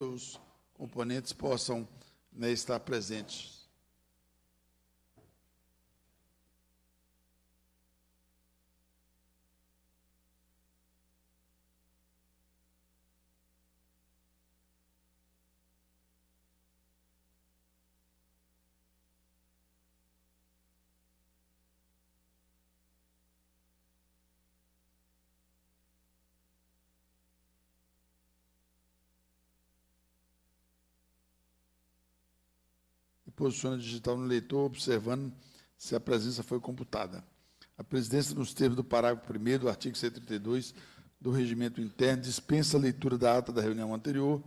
os componentes possam né, estar presentes. posiciona digital no leitor observando se a presença foi computada. A presidência, nos termos do parágrafo 1 do artigo 132 do Regimento Interno, dispensa a leitura da ata da reunião anterior,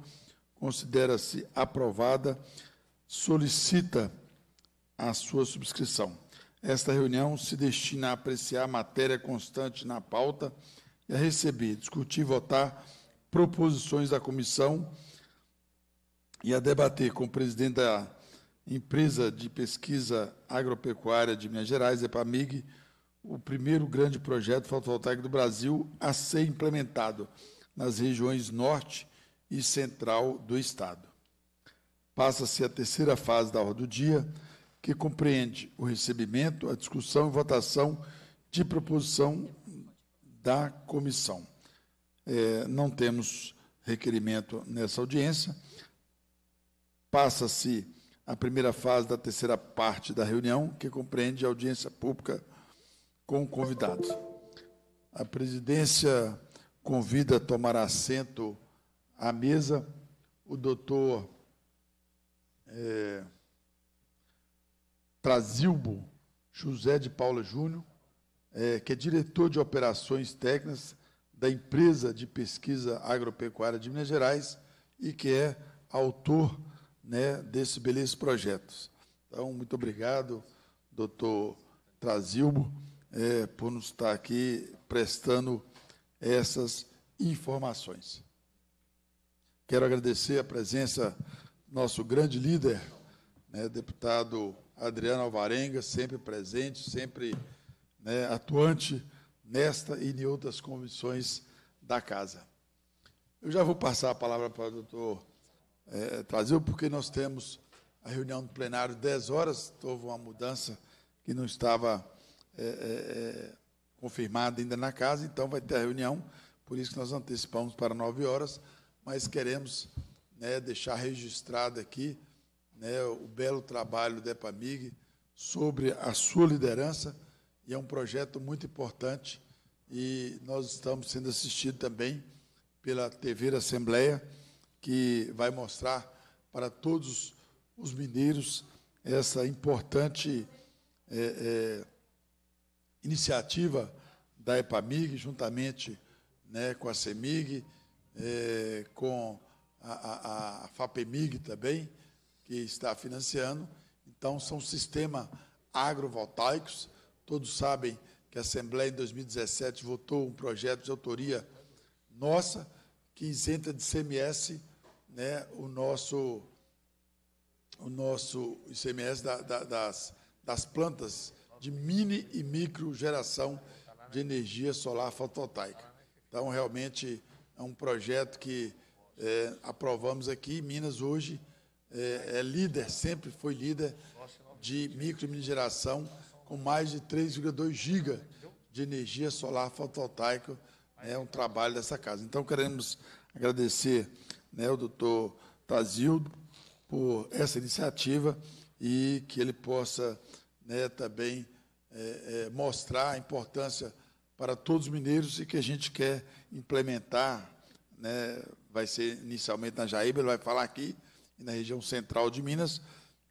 considera-se aprovada, solicita a sua subscrição. Esta reunião se destina a apreciar a matéria constante na pauta e a receber, discutir e votar proposições da comissão e a debater com o presidente da empresa de pesquisa agropecuária de Minas Gerais, EPAMIG, o primeiro grande projeto fotovoltaico do Brasil a ser implementado nas regiões norte e central do estado. Passa-se a terceira fase da ordem do dia, que compreende o recebimento, a discussão e votação de proposição da comissão. É, não temos requerimento nessa audiência. Passa-se a primeira fase da terceira parte da reunião, que compreende a audiência pública com convidados. A presidência convida a tomar assento à mesa o doutor é, Trazilbo José de Paula Júnior, é, que é diretor de operações técnicas da empresa de pesquisa agropecuária de Minas Gerais e que é autor né, desses belíssimos projetos. Então, muito obrigado, doutor Trazilbo, é, por nos estar aqui prestando essas informações. Quero agradecer a presença do nosso grande líder, né, deputado Adriano Alvarenga, sempre presente, sempre né, atuante nesta e em outras comissões da casa. Eu já vou passar a palavra para o doutor é, trazer, porque nós temos a reunião do plenário 10 horas, houve uma mudança que não estava é, é, é, confirmada ainda na casa, então vai ter a reunião, por isso que nós antecipamos para 9 horas, mas queremos né, deixar registrado aqui né, o belo trabalho da EPAMIG sobre a sua liderança, e é um projeto muito importante, e nós estamos sendo assistidos também pela TV Assembleia, que vai mostrar para todos os mineiros essa importante é, é, iniciativa da EPAMIG, juntamente né, com a CEMIG, é, com a, a, a, FAPEMIG também, que está financiando. Então, são sistemas agrovoltaicos. Todos sabem que a Assembleia, em 2017, votou um projeto de autoria nossa que isenta de CMS né, o nosso o nosso ICMS da, da, das, das plantas de mini e micro geração de energia solar fotovoltaica. Então, realmente, é um projeto que é, aprovamos aqui. Minas hoje é, é, líder, sempre foi líder de micro e mini geração, com mais de 3,2 giga de energia solar fotovoltaica. É um trabalho dessa casa. Então, queremos agradecer né, o doutor Tazildo, por essa iniciativa e que ele possa né, também é, é, mostrar a importância para todos os mineiros e que a gente quer implementar. Né, vai ser inicialmente na Jaíba, ele vai falar aqui, e na região central de Minas,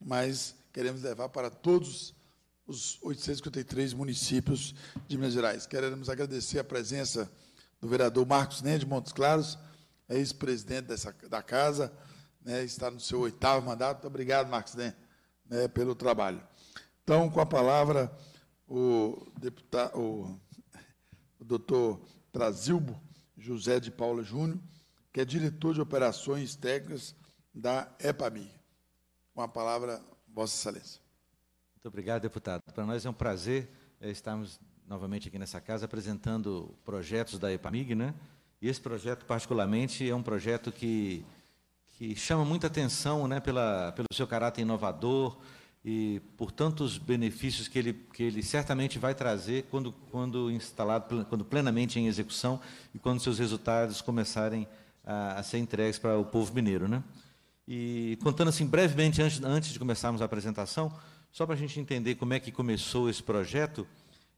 mas queremos levar para todos os 853 municípios de Minas Gerais. Queremos agradecer a presença do vereador Marcos de Montes Claros, ex-presidente dessa, da casa, né, está no seu oitavo mandato. Muito obrigado, Marcos Den, né, pelo trabalho. Então, com a palavra, o deputado, o, o doutor Trazilbo José de Paula Júnior, que é diretor de operações técnicas da EPAMI. Com a palavra, Vossa Excelência. Muito obrigado, deputado. Para nós é um prazer eh, estarmos novamente aqui nessa casa apresentando projetos da EPAMIG, né? E esse projeto, particularmente, é um projeto que, que chama muita atenção né, pela, pelo seu caráter inovador e por tantos benefícios que ele, que ele certamente vai trazer quando, quando instalado, quando plenamente em execução e quando seus resultados começarem a, a ser entregues para o povo mineiro. Né? E contando assim brevemente, antes, antes de começarmos a apresentação, só para a gente entender como é que começou esse projeto,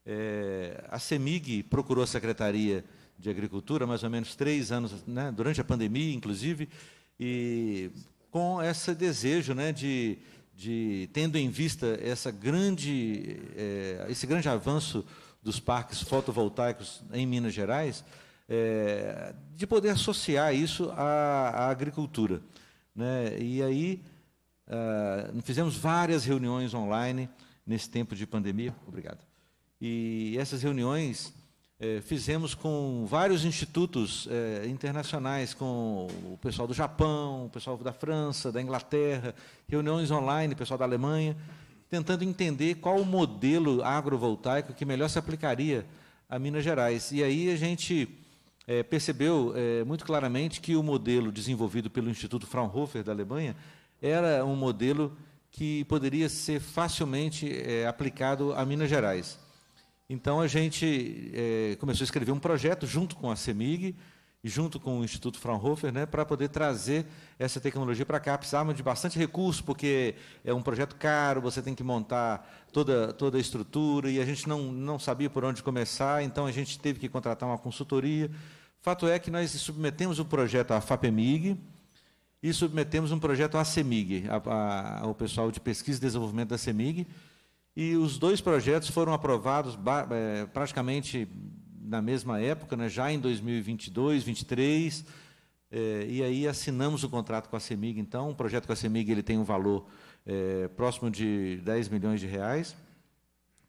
é, a CEMIG procurou a Secretaria de Agricultura, mais ou menos três anos, né, durante a pandemia, inclusive, e com esse desejo né, de, de, tendo em vista essa grande, é, esse grande avanço dos parques fotovoltaicos em Minas Gerais, é, de poder associar isso à, à agricultura. Né? E aí, ah, fizemos várias reuniões online nesse tempo de pandemia. Obrigado. E essas reuniões é, fizemos com vários institutos é, internacionais, com o pessoal do Japão, o pessoal da França, da Inglaterra, reuniões online, o pessoal da Alemanha, tentando entender qual o modelo agrovoltaico que melhor se aplicaria a Minas Gerais. E aí a gente é, percebeu é, muito claramente que o modelo desenvolvido pelo Instituto Fraunhofer da Alemanha era um modelo que poderia ser facilmente é, aplicado a Minas Gerais. Então a gente é, começou a escrever um projeto junto com a CEMIG e junto com o Instituto Fraunhofer, né, para poder trazer essa tecnologia para cá. Precisava de bastante recurso, porque é um projeto caro, você tem que montar toda, toda a estrutura, e a gente não, não sabia por onde começar, então a gente teve que contratar uma consultoria. Fato é que nós submetemos o projeto à FAPEMIG, e submetemos um projeto à CEMIG, ao pessoal de pesquisa e desenvolvimento da CEMIG, e os dois projetos foram aprovados é, praticamente na mesma época, né, já em 2022, 2023, é, e aí assinamos o contrato com a CEMIG, então, o projeto com a CEMIG ele tem um valor é, próximo de 10 milhões de reais,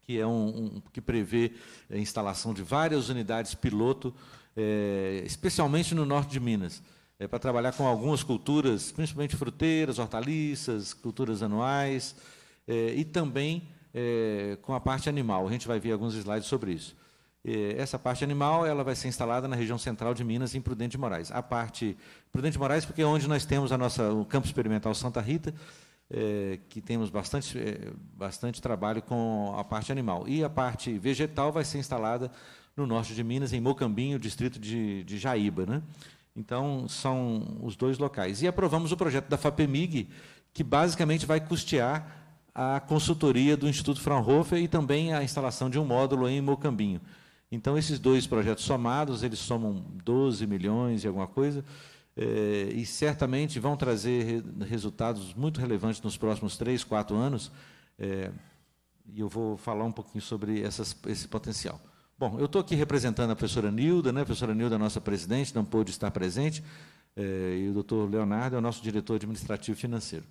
que, é um, um que prevê a instalação de várias unidades piloto, especialmente no norte de Minas, é, para trabalhar com algumas culturas, principalmente fruteiras, hortaliças, culturas anuais, e também é, com a parte animal. A gente vai ver alguns slides sobre isso. É, essa parte animal ela vai ser instalada na região central de Minas, em Prudente de Moraes. A parte Prudente de Moraes, porque é onde nós temos a nossa, o campo experimental Santa Rita, é, que temos bastante, bastante trabalho com a parte animal. E a parte vegetal vai ser instalada no norte de Minas, em Mocambinho, distrito de, de Jaíba. Né? Então, são os dois locais. E aprovamos o projeto da FAPEMIG, que basicamente vai custear a consultoria do Instituto Fraunhofer e também a instalação de um módulo em Mocambinho. Então, esses dois projetos somados, eles somam 12 milhões e alguma coisa, eh, e certamente vão trazer resultados muito relevantes nos próximos três, quatro anos, eh, e eu vou falar um pouquinho sobre essas, esse potencial. Bom, eu estou aqui representando a professora Nilda, né? a professora Nilda é nossa presidente, não pôde estar presente, eh, e o doutor Leonardo é o nosso diretor administrativo financeiro.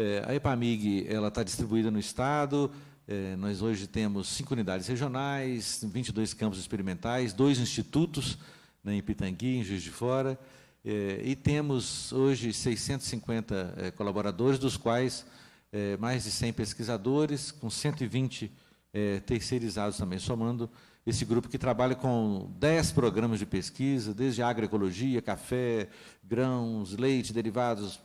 É, a EPAMIG está distribuída no Estado, é, nós hoje temos cinco unidades regionais, 22 campos experimentais, dois institutos, né, em Pitangui, em Juiz de Fora, é, e temos hoje 650 é, colaboradores, dos quais é, mais de 100 pesquisadores, com 120 é, terceirizados também, somando esse grupo que trabalha com 10 programas de pesquisa, desde agroecologia, café, grãos, leite, derivados,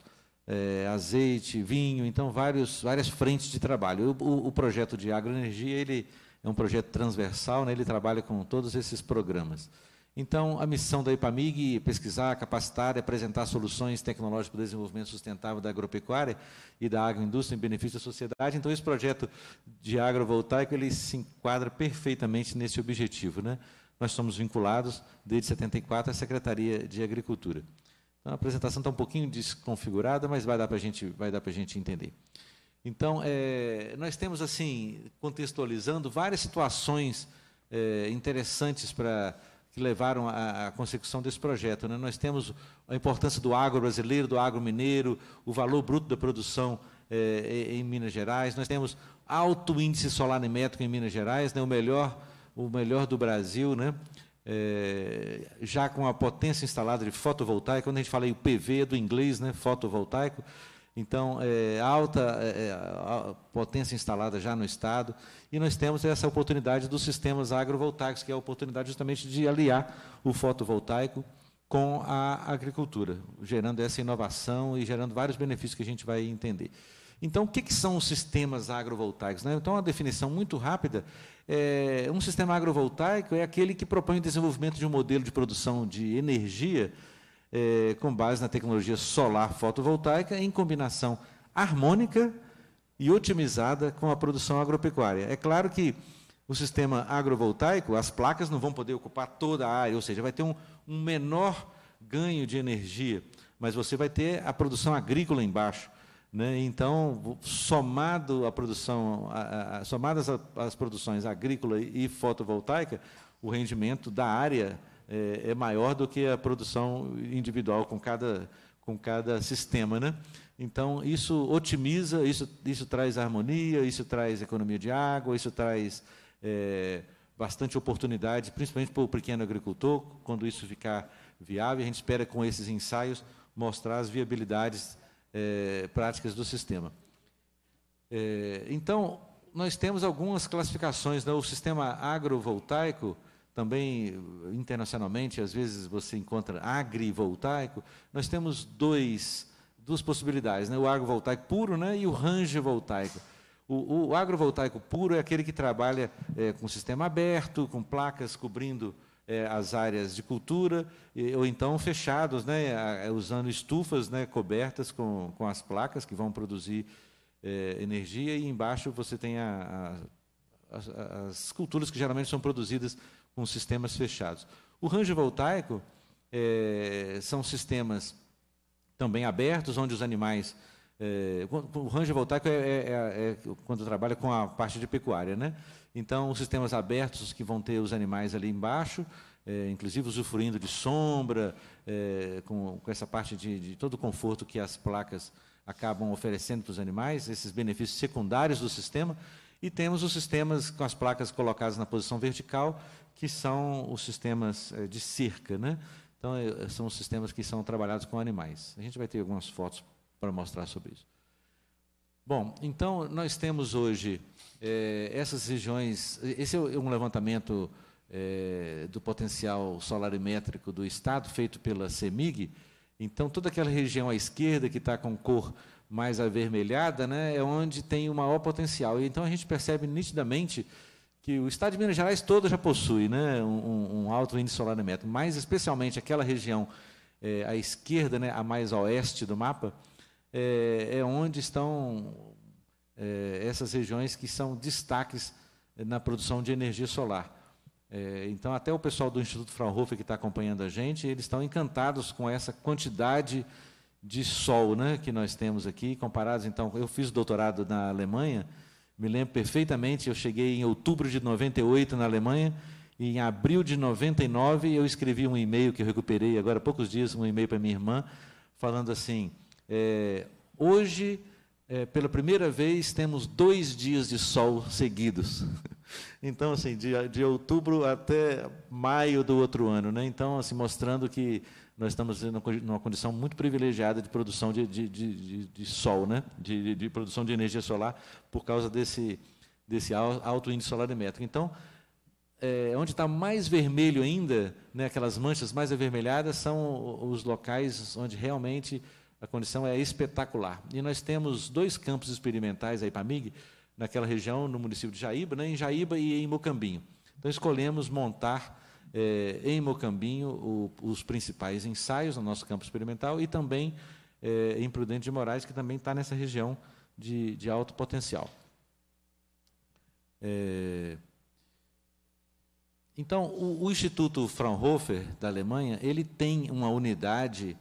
é, azeite, vinho, então vários, várias frentes de trabalho. O, o, projeto de agroenergia ele é um projeto transversal, né, ele trabalha com todos esses programas. Então, a missão da IPAMIG é pesquisar, capacitar e apresentar soluções tecnológicas para o desenvolvimento sustentável da agropecuária e da agroindústria em benefício da sociedade. Então, esse projeto de agrovoltaico ele se enquadra perfeitamente nesse objetivo. Né? Nós somos vinculados, desde 74, à Secretaria de Agricultura. Então, a apresentação está um pouquinho desconfigurada, mas vai dar para gente, vai dar para a gente entender. Então, é, nós temos assim contextualizando várias situações é, interessantes para que levaram à, consecução desse projeto. Né? Nós temos a importância do agro brasileiro, do agro mineiro, o valor bruto da produção é, em Minas Gerais. Nós temos alto índice solanimétrico em Minas Gerais, né? o melhor, o melhor do Brasil, né? é, já com a potência instalada de fotovoltaico, quando a gente fala em PV é do inglês, né, fotovoltaico, então, é, alta é, é potência instalada já no Estado, e nós temos essa oportunidade dos sistemas agrovoltaicos, que é a oportunidade justamente de aliar o fotovoltaico com a agricultura, gerando essa inovação e gerando vários benefícios que a gente vai entender. Então, o que, que são os sistemas agrovoltaicos? Né? Então, é uma definição muito rápida: é, um sistema agrovoltaico é aquele que propõe o desenvolvimento de um modelo de produção de energia é, com base na tecnologia solar fotovoltaica em combinação harmônica e otimizada com a produção agropecuária. É claro que o sistema agrovoltaico, as placas não vão poder ocupar toda a área, ou seja, vai ter um, um menor ganho de energia, mas você vai ter a produção agrícola embaixo. Né? Então, somado a produção, a, a, somadas as produções agrícola e fotovoltaica, o rendimento da área é, é, maior do que a produção individual com cada, com cada sistema. Né? Então, isso otimiza, isso, isso traz harmonia, isso traz economia de água, isso traz é, bastante oportunidade, principalmente para o pequeno agricultor, quando isso ficar viável. A gente espera, com esses ensaios, mostrar as viabilidades é, práticas do sistema. É, então, nós temos algumas classificações. Né? O sistema agrovoltaico, também internacionalmente, às vezes você encontra agrivoltaico. Nós temos dois, duas possibilidades, né? o agrovoltaico puro né? e o range voltaico. O, o agrovoltaico puro é aquele que trabalha é, com sistema aberto, com placas cobrindo é, as áreas de cultura, e, ou então fechados, né, é, usando estufas né, cobertas com, com as placas que vão produzir é, energia, e embaixo você tem a, a, as, as, culturas que geralmente são produzidas com sistemas fechados. O range voltaico é, são sistemas também abertos, onde os animais. É, o range voltaico é, é, quando trabalha com a parte de pecuária, né? Então, os sistemas abertos que vão ter os animais ali embaixo, é, inclusive usufruindo de sombra, é, com, com, essa parte de, de, todo o conforto que as placas acabam oferecendo para os animais, esses benefícios secundários do sistema. E temos os sistemas com as placas colocadas na posição vertical, que são os sistemas é, de cerca. Né? Então, é, são os sistemas que são trabalhados com animais. A gente vai ter algumas fotos para mostrar sobre isso. Bom, então nós temos hoje é, essas regiões. Esse é, é um levantamento é, do potencial solarimétrico do Estado, feito pela CEMIG. Então, toda aquela região à esquerda, que está com cor mais avermelhada, né, é onde tem o maior potencial. E, então, a gente percebe nitidamente que o estado de Minas Gerais todo já possui né, um, um alto índice solarimétrico, mas especialmente aquela região é, à esquerda, né, a mais a oeste do mapa, é, é onde estão é, essas regiões que são destaques é, na produção de energia solar. É, então, até o pessoal do Instituto Fraunhofer que está acompanhando a gente, eles estão encantados com essa quantidade de sol né, que nós temos aqui, comparados, então, eu fiz doutorado na Alemanha, me lembro perfeitamente, eu cheguei em outubro de 98 na Alemanha, e em abril de 99 eu escrevi um e-mail que eu recuperei agora há poucos dias, um e-mail para minha irmã, falando assim: é, hoje é, pela primeira vez, temos dois dias de sol seguidos. Então, assim, de, de outubro até maio do outro ano. Né? Então, assim, mostrando que nós estamos numa condição muito privilegiada de produção de, de, de, de sol, né? de, de produção de energia solar, por causa desse, desse alto índice solar solarimétrico. Então, é, onde está mais vermelho ainda, né, aquelas manchas mais avermelhadas, são os locais onde realmente a condição é espetacular. E nós temos dois campos experimentais aí para MIG, naquela região, no município de Jaíba, né, em Jaíba e em Mocambinho. Então, escolhemos montar eh, em Mocambinho o, os principais ensaios no nosso campo experimental e também eh, em Prudente de Moraes, que também está nessa região de, de alto potencial. É... Então, o, o Instituto Fraunhofer, da Alemanha, ele tem uma unidade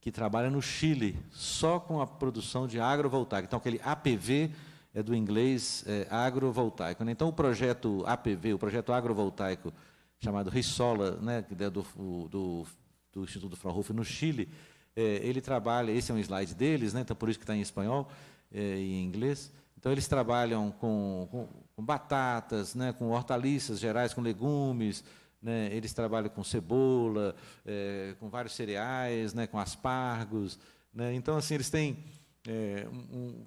que trabalha no Chile só com a produção de agrovoltaico. Então, aquele APV é do inglês é, agrovoltaico. Né? Então, o projeto APV, o projeto agrovoltaico, chamado Rissola, né, é do, do, do Instituto Fraunhofer no Chile, é, ele trabalha, esse é um slide deles, né, então por isso que está em espanhol é, e em inglês, então eles trabalham com, com, com batatas, né, com hortaliças gerais, com legumes, né? Eles trabalham com cebola, é, com vários cereais, né? com aspargos. Né? Então, assim, eles têm é, um, um,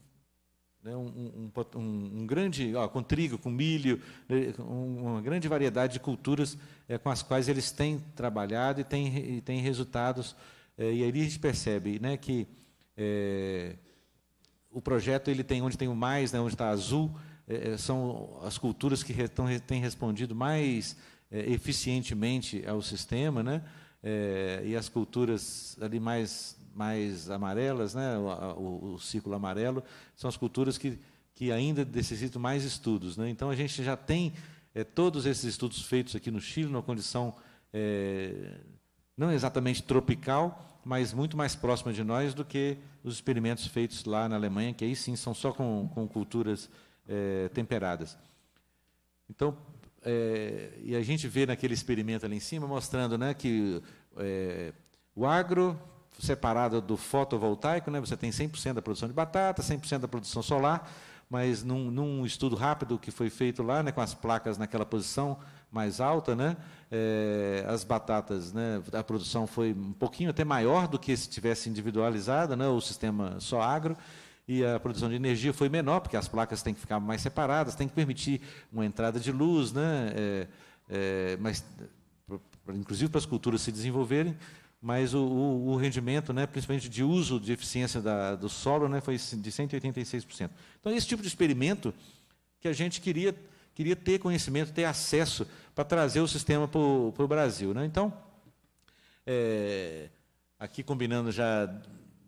né? um, um, grande, ó, com trigo, com milho, né? uma grande variedade de culturas é, com as quais eles têm trabalhado e têm, e têm resultados. É, e aí a gente percebe né, que é, o projeto ele tem onde tem o mais, né, onde está azul, é, são as culturas que re, tão, têm respondido mais é, eficientemente ao sistema, né? É, e as culturas ali mais, mais amarelas, né? O, o, o, ciclo amarelo, são as culturas que, que ainda necessitam mais estudos. Né? Então, a gente já tem é, todos esses estudos feitos aqui no Chile, numa condição é, não exatamente tropical, mas muito mais próxima de nós do que os experimentos feitos lá na Alemanha, que aí sim são só com, com culturas é, temperadas. Então, é, e a gente vê naquele experimento ali em cima, mostrando né, que é, o agro separado do fotovoltaico, né, você tem 100% da produção de batata, 100% da produção solar, mas num, num, estudo rápido que foi feito lá, né, com as placas naquela posição mais alta, né, é, as batatas, né, a produção foi um pouquinho até maior do que se tivesse individualizada, né, o sistema só agro, e a produção de energia foi menor, porque as placas têm que ficar mais separadas, tem que permitir uma entrada de luz, né? É, é, mas, inclusive para as culturas se desenvolverem, mas o, o, o, rendimento, né, principalmente de uso de eficiência da, do solo, né, foi de 186%. Então, esse tipo de experimento que a gente queria, queria ter conhecimento, ter acesso para trazer o sistema para o Brasil. Né? Então, é, aqui combinando já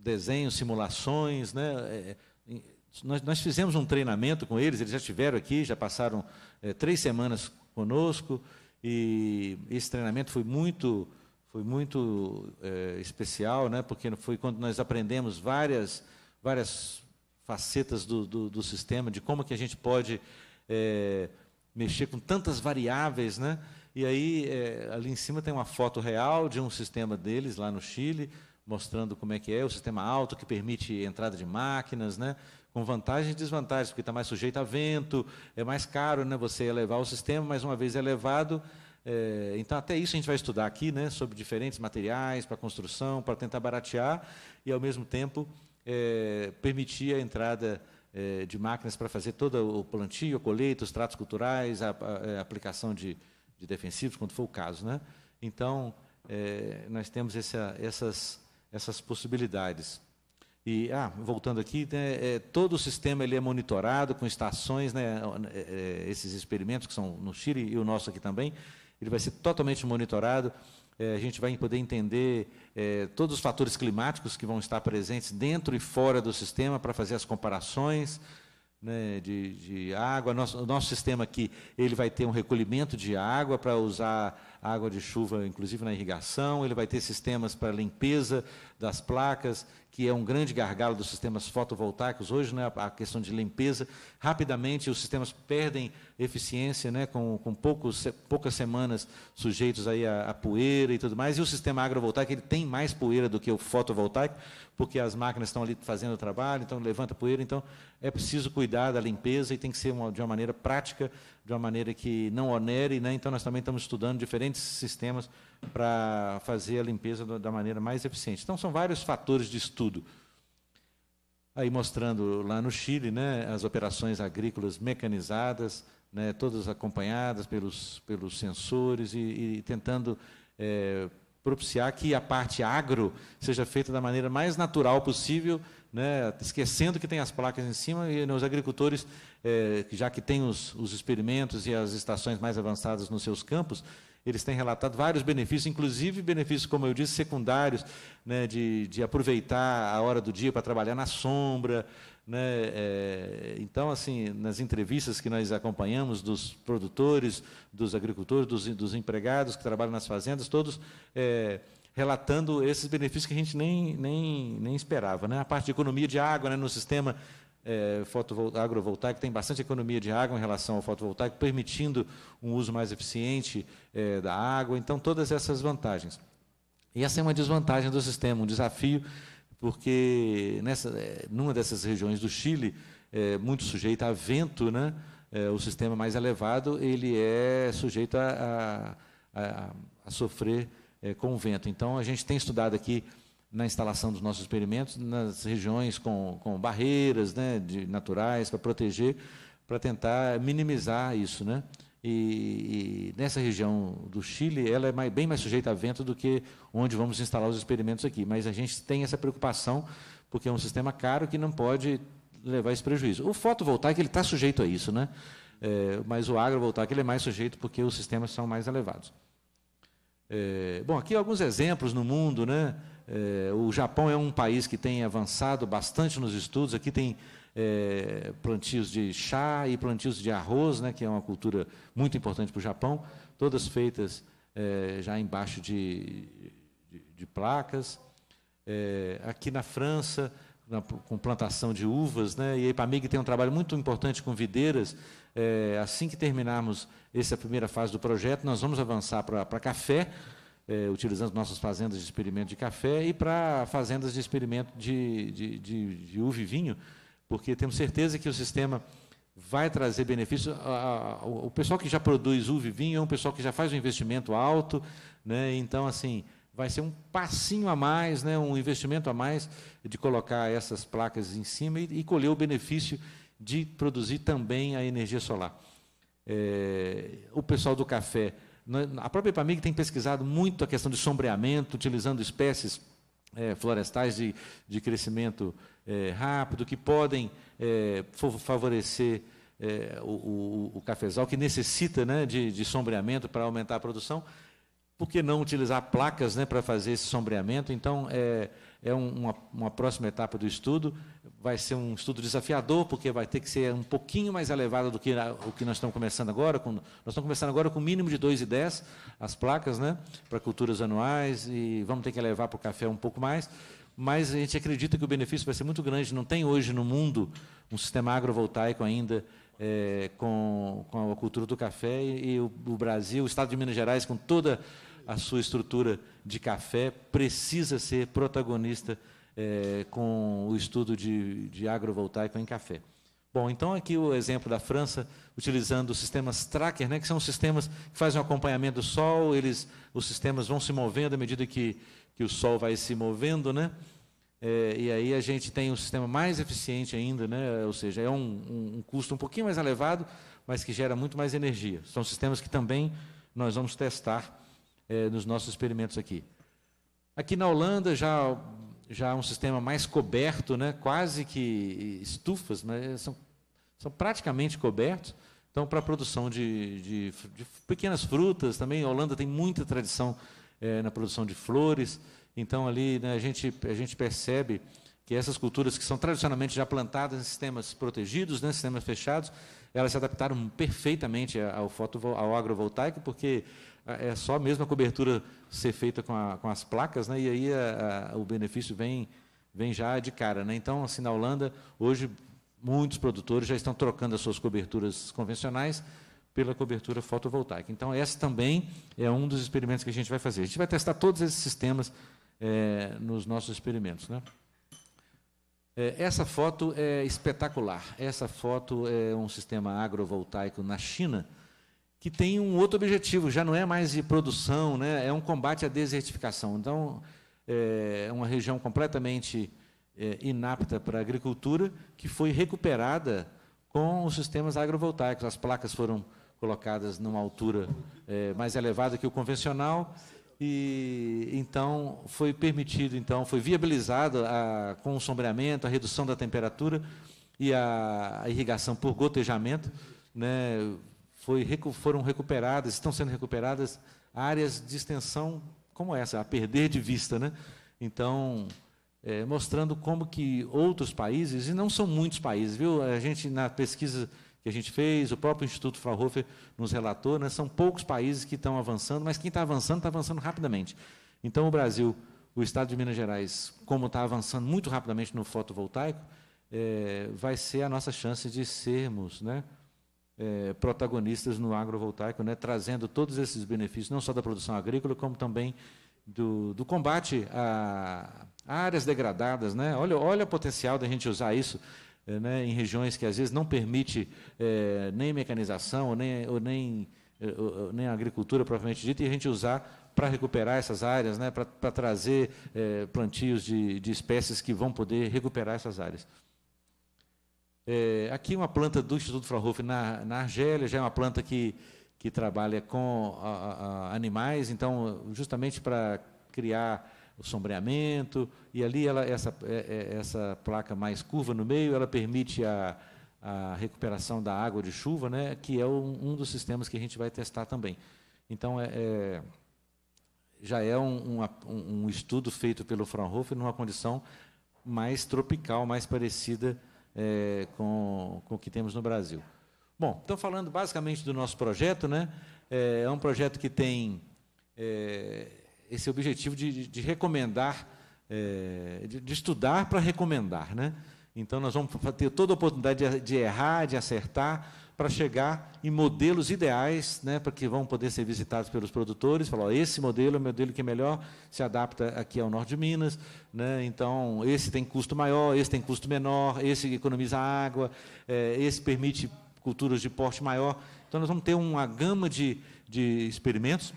desenhos, simulações, né? É, é, nós, nós, fizemos um treinamento com eles, eles já estiveram aqui, já passaram é, três semanas conosco, e esse treinamento foi muito, foi muito é, especial, né? porque foi quando nós aprendemos várias, várias facetas do, do, do sistema, de como que a gente pode é, mexer com tantas variáveis. Né? E aí, é, ali em cima tem uma foto real de um sistema deles, lá no Chile, mostrando como é que é o sistema alto que permite entrada de máquinas, né? com vantagens e desvantagens, porque está mais sujeito a vento, é mais caro né, você elevar o sistema, mas uma vez elevado, é, então até isso a gente vai estudar aqui, né, sobre diferentes materiais para construção, para tentar baratear e ao mesmo tempo é, permitir a entrada é, de máquinas para fazer todo o plantio, a colheita, os tratos culturais, a, a, a aplicação de, de defensivos, quando for o caso. Né? Então, nós temos essa, essas essas possibilidades. E, ah, voltando aqui, né, é, todo o sistema ele é monitorado com estações, né, é, é, é, esses experimentos que são no Chile e o nosso aqui também, ele vai ser totalmente monitorado. É, a gente vai poder entender é, todos os fatores climáticos que vão estar presentes dentro e fora do sistema para fazer as comparações né, de, de, água. Nosso, o nosso sistema aqui ele vai ter um recolhimento de água para usar água de chuva, inclusive na irrigação, ele vai ter sistemas para limpeza das placas, que é um grande gargalo dos sistemas fotovoltaicos hoje, né, a questão de limpeza. Rapidamente, os sistemas perdem eficiência, né, com, com poucos, poucas semanas sujeitos aí a, a, poeira e tudo mais. E o sistema agrovoltaico ele tem mais poeira do que o fotovoltaico, porque as máquinas estão ali fazendo o trabalho, então levanta poeira. Então, é preciso cuidar da limpeza e tem que ser uma, de uma maneira prática, de uma maneira que não onere. Né? Então, nós também estamos estudando diferentes sistemas para fazer a limpeza da maneira mais eficiente. Então, são vários fatores de estudo. Aí mostrando lá no Chile né, as operações agrícolas mecanizadas, né, todas acompanhadas pelos, pelos sensores e, e tentando é, propiciar que a parte agro seja feita da maneira mais natural possível, né, esquecendo que tem as placas em cima e os agricultores, é, já que têm os, os experimentos e as estações mais avançadas nos seus campos, eles têm relatado vários benefícios, inclusive benefícios, como eu disse, secundários, né, de, de aproveitar a hora do dia para trabalhar na sombra. Né, é, então, assim, nas entrevistas que nós acompanhamos dos produtores, dos agricultores, dos, dos empregados que trabalham nas fazendas, todos é, relatando esses benefícios que a gente nem, nem, nem esperava. Né? A parte de economia de água né, no sistema é, agrovoltaico, tem bastante economia de água em relação ao fotovoltaico, permitindo um uso mais eficiente é, da água. Então, todas essas vantagens. E essa é uma desvantagem do sistema, um desafio, porque nessa, é, numa dessas regiões do Chile, é, muito sujeita a vento, né? É, o sistema mais elevado, ele é sujeito a, a, a, a sofrer é, com o vento. Então, a gente tem estudado aqui na instalação dos nossos experimentos nas regiões com, com barreiras né, de, naturais para proteger, para tentar minimizar isso. Né? E, e, nessa região do Chile, ela é mais, bem mais sujeita a vento do que onde vamos instalar os experimentos aqui. Mas a gente tem essa preocupação, porque é um sistema caro que não pode levar esse prejuízo. O fotovoltaico ele está sujeito a isso, né? É, mas o agrovoltaico ele é mais sujeito porque os sistemas são mais elevados. É, bom, aqui alguns exemplos no mundo, né? É, o Japão é um país que tem avançado bastante nos estudos. Aqui tem é, plantios de chá e plantios de arroz, né, que é uma cultura muito importante para o Japão, todas feitas é, já embaixo de, de, de placas. É, aqui na França, na, com plantação de uvas, né, e a Ipamig tem um trabalho muito importante com videiras. É, assim que terminarmos essa primeira fase do projeto, nós vamos avançar para café é, utilizando nossas fazendas de experimento de café e para fazendas de experimento de, de, de, de, uva e vinho, porque temos certeza que o sistema vai trazer benefícios. O pessoal que já produz uva e vinho é um pessoal que já faz um investimento alto, né? então, assim, vai ser um passinho a mais, né? um investimento a mais de colocar essas placas em cima e, e colher o benefício de produzir também a energia solar. É, o pessoal do café né, a própria EPAMIG tem pesquisado muito a questão de sombreamento, utilizando espécies é, florestais de, de crescimento é, rápido, que podem é, favorecer é, o, o, o, cafezal, que necessita né, de, de sombreamento para aumentar a produção. Por que não utilizar placas né, para fazer esse sombreamento? Então, é, é uma, uma próxima etapa do estudo vai ser um estudo desafiador, porque vai ter que ser um pouquinho mais elevado do que o que nós estamos começando agora. Com, nós estamos começando agora com o mínimo de 2,10 as placas né, para culturas anuais, e vamos ter que elevar para o café um pouco mais. Mas a gente acredita que o benefício vai ser muito grande. Não tem hoje no mundo um sistema agrovoltaico ainda é, com, com a cultura do café, e, e o, o Brasil, o estado de Minas Gerais, com toda a sua estrutura de café, precisa ser protagonista é, com o estudo de, de agrovoltaico em café. Bom, então aqui o exemplo da França, utilizando os sistemas tracker, né, que são sistemas que fazem o acompanhamento do sol, eles, os sistemas vão se movendo à medida que, que o sol vai se movendo, né? É, e aí a gente tem um sistema mais eficiente ainda, né? ou seja, é um, um, um, custo um pouquinho mais elevado, mas que gera muito mais energia. São sistemas que também nós vamos testar é, nos nossos experimentos aqui. Aqui na Holanda, já já um sistema mais coberto, né? quase que estufas, mas né? são, são praticamente cobertos. Então, para a produção de, de, de, pequenas frutas, também a Holanda tem muita tradição é, na produção de flores. Então, ali né, a, gente, a gente percebe que essas culturas que são tradicionalmente já plantadas em sistemas protegidos, né, sistemas fechados, elas se adaptaram perfeitamente ao, foto, ao agrovoltaico, porque ah, é só mesmo a cobertura ser feita com, a, com as placas, né? e aí a, ah, a, ah, o benefício vem, vem já de cara. Né? Então, assim, na Holanda, hoje, muitos produtores já estão trocando as suas coberturas convencionais pela cobertura fotovoltaica. Então, essa também é um dos experimentos que a gente vai fazer. A gente vai testar todos esses sistemas é, nos nossos experimentos. Né? É, essa foto é espetacular. Essa foto é um sistema agrovoltaico na China que tem um outro objetivo, já não é mais de produção, né? é um combate à desertificação. Então, é uma região completamente é, inapta para a agricultura, que foi recuperada com os sistemas agrovoltaicos. As placas foram colocadas numa altura é, mais elevada que o convencional e então foi permitido, então foi viabilizado a, com o sombreamento, a redução da temperatura e a, a irrigação por gotejamento, né, foi, foram recuperadas, estão sendo recuperadas áreas de extensão como essa, a perder de vista, né? Então, é, mostrando como que outros países, e não são muitos países, viu? A gente na pesquisa que a gente fez, o próprio Instituto Fraunhofer nos relatou, né? são poucos países que estão avançando, mas quem está avançando, está avançando rapidamente. Então, o Brasil, o Estado de Minas Gerais, como está avançando muito rapidamente no fotovoltaico, é, vai ser a nossa chance de sermos né, é, protagonistas no agrovoltaico, né, trazendo todos esses benefícios, não só da produção agrícola, como também do, do combate a, áreas degradadas. Né? Olha, olha o potencial da gente usar isso eh, né, em regiões que às vezes não permite é, nem mecanização, nem, ou nem, eh, ou, nem agricultura propriamente dita, e a gente usar para recuperar essas áreas, né, para, para trazer é, plantios de, de espécies que vão poder recuperar essas áreas. É, aqui uma planta do Instituto Fraunhofer na, na Argélia, já é uma planta que, que trabalha com a, a, animais, então, justamente para criar o sombreamento, e ali ela, essa, é, é, essa placa mais curva no meio, ela permite a, a recuperação da água de chuva, né, que é um, um dos sistemas que a gente vai testar também. Então, é, é já é um, um, um, estudo feito pelo Fraunhofer numa condição mais tropical, mais parecida é, com, com o que temos no Brasil. Bom, então falando basicamente do nosso projeto, né, é, é um projeto que tem é, esse objetivo de, de recomendar, é, de, de, estudar para recomendar. Né? Então, nós vamos ter toda a oportunidade de, de errar, de acertar, para chegar em modelos ideais, né, para que vão poder ser visitados pelos produtores, falar, esse modelo é o modelo que é melhor, se adapta aqui ao norte de Minas, né, então esse tem custo maior, esse tem custo menor, esse economiza água, é, esse permite culturas de porte maior. Então, nós vamos ter uma gama de, de experimentos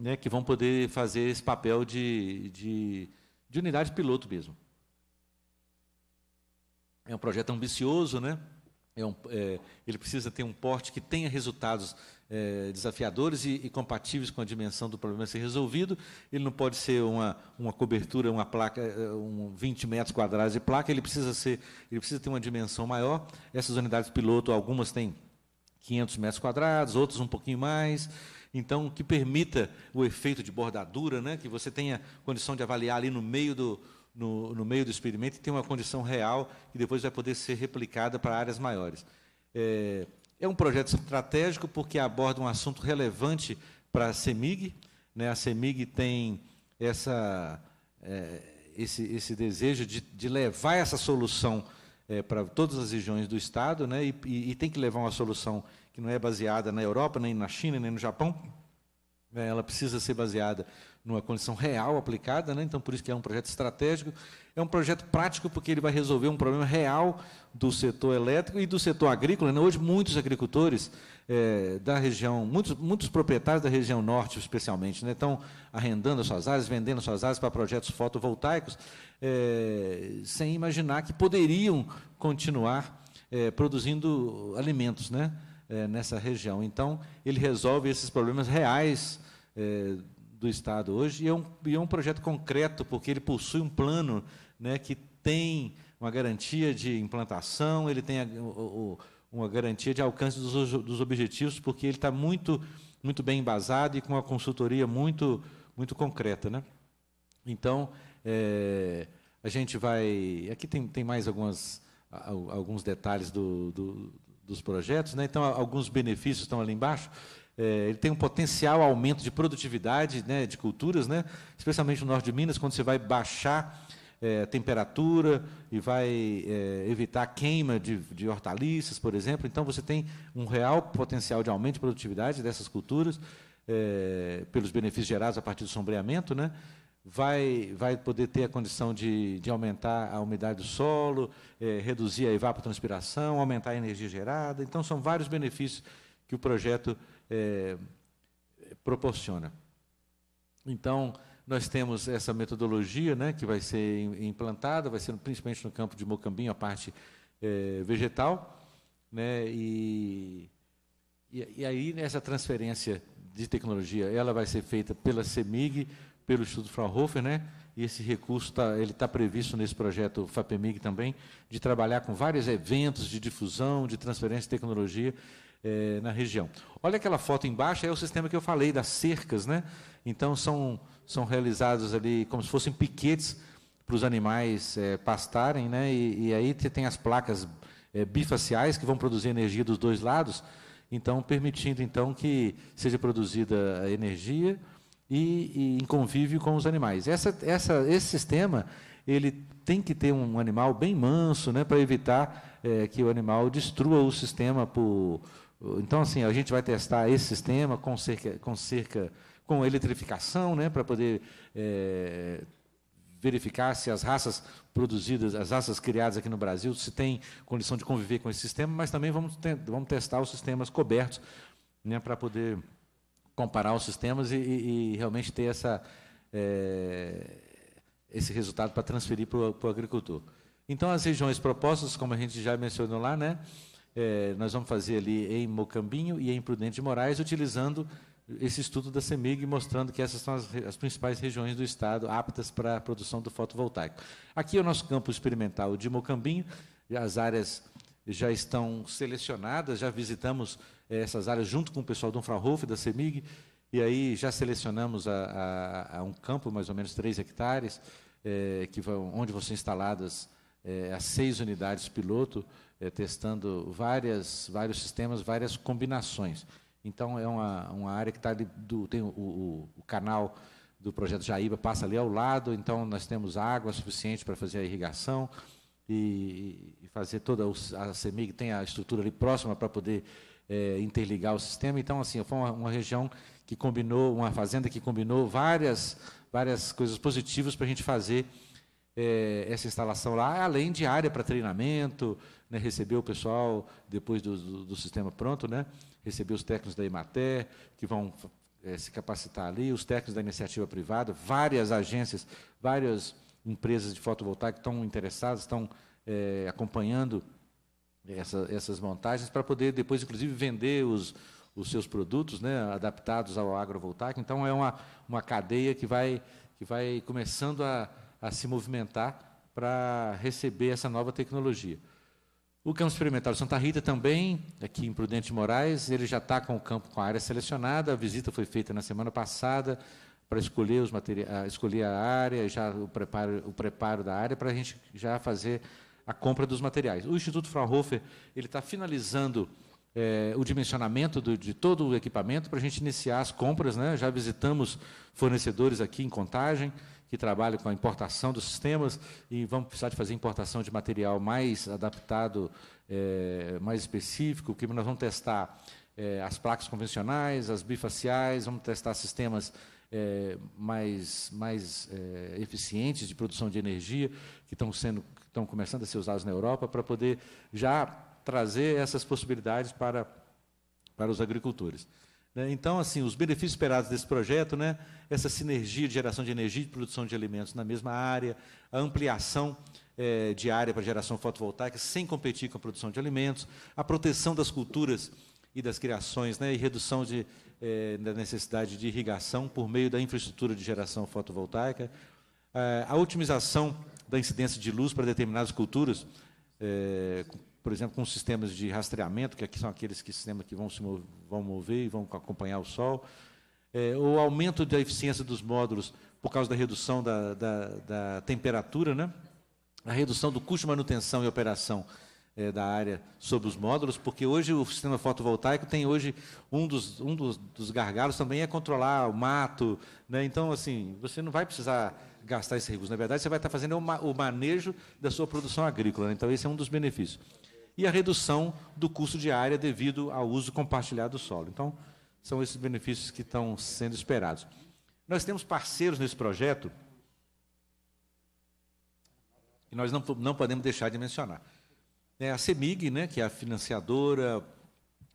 né, que vão poder fazer esse papel de, de, de unidade piloto mesmo. É um projeto ambicioso, né? É um, é, ele precisa ter um porte que tenha resultados é, desafiadores e, e, compatíveis com a dimensão do problema a ser resolvido. Ele não pode ser uma, uma cobertura, uma placa, é, um 20 metros quadrados de placa. Ele precisa ser, ele precisa ter uma dimensão maior. Essas unidades piloto, algumas têm 500 metros quadrados, outras um pouquinho mais então que permita o efeito de bordadura, né? que você tenha condição de avaliar ali no meio do, no, no meio do experimento e tenha uma condição real que depois vai poder ser replicada para áreas maiores. É, é um projeto estratégico porque aborda um assunto relevante para a CEMIG. Né? A CEMIG tem essa, é, esse, esse desejo de, de levar essa solução é, para todas as regiões do Estado, né, e, e, tem que levar uma solução que não é baseada na Europa, nem na China, nem no Japão. É, ela precisa ser baseada numa condição real aplicada, né? então por isso que é um projeto estratégico, é um projeto prático porque ele vai resolver um problema real do setor elétrico e do setor agrícola. Né? Hoje muitos agricultores é, da região, muitos, muitos proprietários da região norte especialmente, né? estão arrendando suas áreas, vendendo suas áreas para projetos fotovoltaicos, é, sem imaginar que poderiam continuar é, produzindo alimentos né? nessa região. Então ele resolve esses problemas reais do Estado hoje, e é, um, e é um projeto concreto, porque ele possui um plano né, que tem uma garantia de implantação, ele tem a, o, uma garantia de alcance dos, dos objetivos, porque ele está muito, muito bem embasado e com uma consultoria muito, muito concreta. Né? Então, é, a gente vai. Aqui tem, tem mais algumas, alguns detalhes do, do, dos projetos, né? então, alguns benefícios estão ali embaixo. É, ele tem um potencial aumento de produtividade né, de culturas, né, especialmente no norte de Minas, quando você vai baixar é, temperatura e vai é, evitar queima de, de, hortaliças, por exemplo. Então, você tem um real potencial de aumento de produtividade dessas culturas, é, pelos benefícios gerados a partir do sombreamento. Né, vai, vai poder ter a condição de, de aumentar a umidade do solo, é, reduzir a evapotranspiração, aumentar a energia gerada. Então, são vários benefícios que o projeto é, proporciona. Então, nós temos essa metodologia né, que vai ser implantada, vai ser principalmente no campo de Mocambinho, a parte é, vegetal. Né, e, e, e, aí, essa transferência de tecnologia, ela vai ser feita pela CEMIG, pelo Instituto Fraunhofer, né, e esse recurso tá, ele está previsto nesse projeto FAPEMIG também, de trabalhar com vários eventos de difusão, de transferência de tecnologia, é, na região. Olha aquela foto embaixo, é o sistema que eu falei, das cercas, né? Então são, são realizados ali como se fossem piquetes para os animais é, pastarem, né? E, e aí tem as placas é, bifaciais que vão produzir energia dos dois lados, então permitindo então que seja produzida a energia e, e em convívio com os animais. Essa, essa, esse sistema ele tem que ter um animal bem manso, né, para evitar é, que o animal destrua o sistema por então, assim, a gente vai testar esse sistema com cerca, com, cerca, com eletrificação, né, para poder é, verificar se as raças produzidas, as raças criadas aqui no Brasil, se tem condição de conviver com esse sistema, mas também vamos, te, vamos testar os sistemas cobertos, né, para poder comparar os sistemas e, e, e realmente ter essa, é, esse resultado para transferir para o agricultor. Então, as regiões propostas, como a gente já mencionou lá, né, é, nós vamos fazer ali em Mocambinho e em Prudente de Moraes, utilizando esse estudo da CEMIG mostrando que essas são as, as, principais regiões do estado aptas para a produção do fotovoltaico. Aqui é o nosso campo experimental de Mocambinho, as áreas já estão selecionadas, já visitamos eh, essas áreas junto com o pessoal do Fraunhofer, da CEMIG, e aí já selecionamos a, a, a um campo, mais ou menos 3 hectares, é, que vão, onde vão ser instaladas é, as seis unidades piloto, é, testando várias, vários sistemas, várias combinações. Então, é uma, uma área que está ali, do, tem o, o, o, canal do projeto Jaíba, passa ali ao lado, então nós temos água suficiente para fazer a irrigação e, e fazer toda a CEMIG tem a estrutura ali próxima para poder é, interligar o sistema. Então, assim, foi uma, uma, região que combinou, uma fazenda que combinou várias, várias coisas positivas para a gente fazer é, essa instalação lá, além de área para treinamento, né, recebeu o pessoal, depois do, do, do, sistema pronto, né, recebeu os técnicos da Imater, que vão é, se capacitar ali, os técnicos da iniciativa privada, várias agências, várias empresas de fotovoltaica estão interessadas, estão é, acompanhando essa, essas montagens para poder depois, inclusive, vender os, os seus produtos né, adaptados ao agrovoltaico. Então, é uma, uma cadeia que vai, que vai começando a, a se movimentar para receber essa nova tecnologia. O campo experimental de Santa Rita também, aqui em Prudente de Moraes, ele já está com o campo com a área selecionada. A visita foi feita na semana passada para escolher, os materia escolher a área, já o preparo, o preparo da área, para a gente já fazer a compra dos materiais. O Instituto Fraunhofer está finalizando é, o dimensionamento do, de todo o equipamento para a gente iniciar as compras. Né? Já visitamos fornecedores aqui em contagem que trabalham com a importação dos sistemas e vamos precisar de fazer importação de material mais adaptado, é, mais específico, que nós vamos testar é, as placas convencionais, as bifaciais, vamos testar sistemas é, mais, mais eficientes de produção de energia que estão sendo estão começando a ser usados na Europa para poder já trazer essas possibilidades para para os agricultores. Né? Então, assim, os benefícios esperados desse projeto, né, essa sinergia de geração de energia e de produção de alimentos na mesma área, a ampliação é, de área para geração fotovoltaica sem competir com a produção de alimentos, a proteção das culturas e das criações, né, e redução de, é, da necessidade de irrigação por meio da infraestrutura de geração fotovoltaica, eh, a otimização da incidência de luz para determinadas culturas, é, por exemplo, com sistemas de rastreamento, que aqui são aqueles que, sistemas que vão se mover, vão mover e vão acompanhar o sol, é, o aumento da eficiência dos módulos por causa da redução da, da, da temperatura, né? a redução do custo de manutenção e operação é, da área sobre os módulos, porque hoje o sistema fotovoltaico tem hoje um dos, um dos, dos gargalos também é controlar o mato, né? então assim você não vai precisar gastar esse recurso, na verdade você vai estar fazendo o, manejo da sua produção agrícola, né? então esse é um dos benefícios e a redução do custo de área devido ao uso compartilhado do solo. Então, são esses benefícios que estão sendo esperados. Nós temos parceiros nesse projeto e nós não, não podemos deixar de mencionar. É a CEMIG, né, que é a financiadora,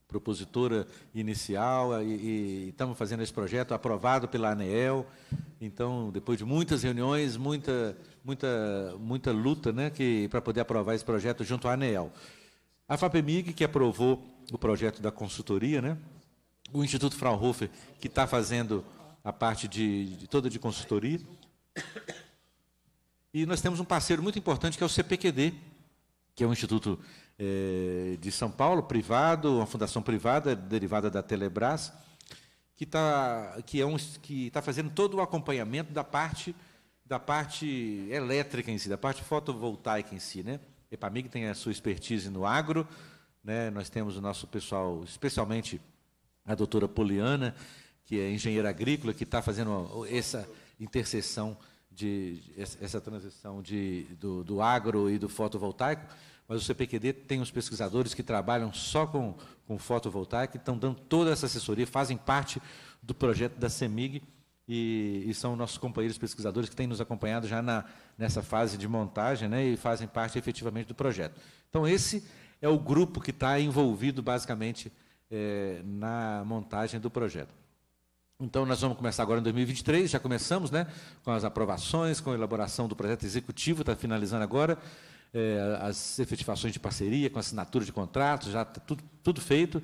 propositora inicial, e, e estamos fazendo esse projeto aprovado pela ANEEL. Então, depois de muitas reuniões, muita, muita, muita luta né, para poder aprovar esse projeto junto à ANEEL. A FAPEMIG, que aprovou o projeto da consultoria, né? o Instituto Fraunhofer, que está fazendo a parte de, de, toda de consultoria. E nós temos um parceiro muito importante que é o CPQD, que é um instituto eh, de São Paulo, privado, uma fundação privada derivada da Telebrás, que está que é um, que tá fazendo todo o acompanhamento da parte da parte elétrica em si, da parte fotovoltaica em si, né? Epamig tem a sua expertise no agro, né? nós temos o nosso pessoal, especialmente a doutora Poliana, que é engenheira agrícola, que está fazendo essa interseção, de, essa transição de, do, do agro e do fotovoltaico mas o CPQD tem os pesquisadores que trabalham só com, com fotovoltaica, que estão dando toda essa assessoria, fazem parte do projeto da CEMIG, e, e, são nossos companheiros pesquisadores que têm nos acompanhado já na, nessa fase de montagem né, e fazem parte efetivamente do projeto. Então, esse é o grupo que está envolvido basicamente é, na montagem do projeto. Então, nós vamos começar agora em 2023, já começamos né, com as aprovações, com a elaboração do projeto executivo, está finalizando agora, é, as efetivações de parceria, com assinatura de contratos, já está tudo, tudo feito.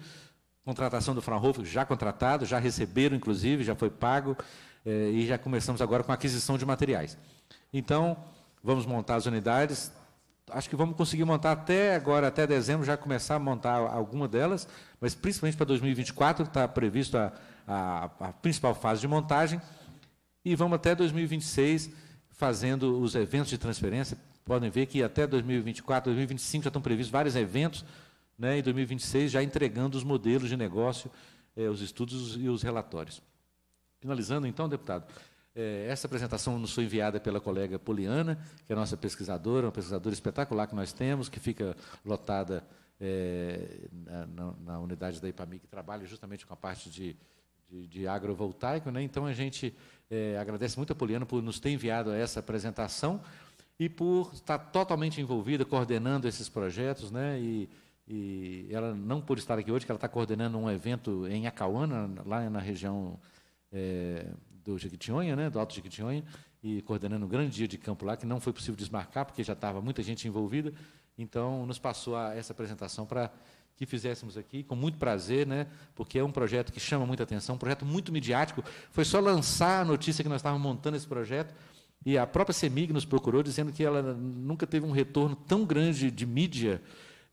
Contratação do Fraunhofer já contratado, já receberam, inclusive, já foi pago. Eh, e já começamos agora com a aquisição de materiais. Então, vamos montar as unidades. Acho que vamos conseguir montar até agora, até dezembro, já começar a montar alguma delas, mas principalmente para 2024 está previsto a, a, a principal fase de montagem e vamos até 2026 fazendo os eventos de transferência. Podem ver que até 2024, 2025 já estão previstos vários eventos, né, e 2026 já entregando os modelos de negócio, eh, os estudos e os relatórios. Finalizando, então, deputado, é, essa apresentação nos foi enviada pela colega Poliana, que é nossa pesquisadora, uma pesquisadora espetacular que nós temos, que fica lotada é, na, na, unidade da IPAMI, que trabalha justamente com a parte de, de, de agrovoltaico. Né? Então, a gente é, agradece muito a Poliana por nos ter enviado essa apresentação e por estar totalmente envolvida, coordenando esses projetos, né? E, e ela não por estar aqui hoje, que ela está coordenando um evento em Acauana, lá na região é, do Jequitinhonha, né, do Alto Jequitinhonha, e coordenando um grande dia de campo lá, que não foi possível desmarcar, porque já estava muita gente envolvida. Então, nos passou a, essa apresentação para que fizéssemos aqui, com muito prazer, né, porque é um projeto que chama muita atenção, um projeto muito midiático. Foi só lançar a notícia que nós estávamos montando esse projeto, e a própria CEMIG nos procurou, dizendo que ela nunca teve um retorno tão grande de mídia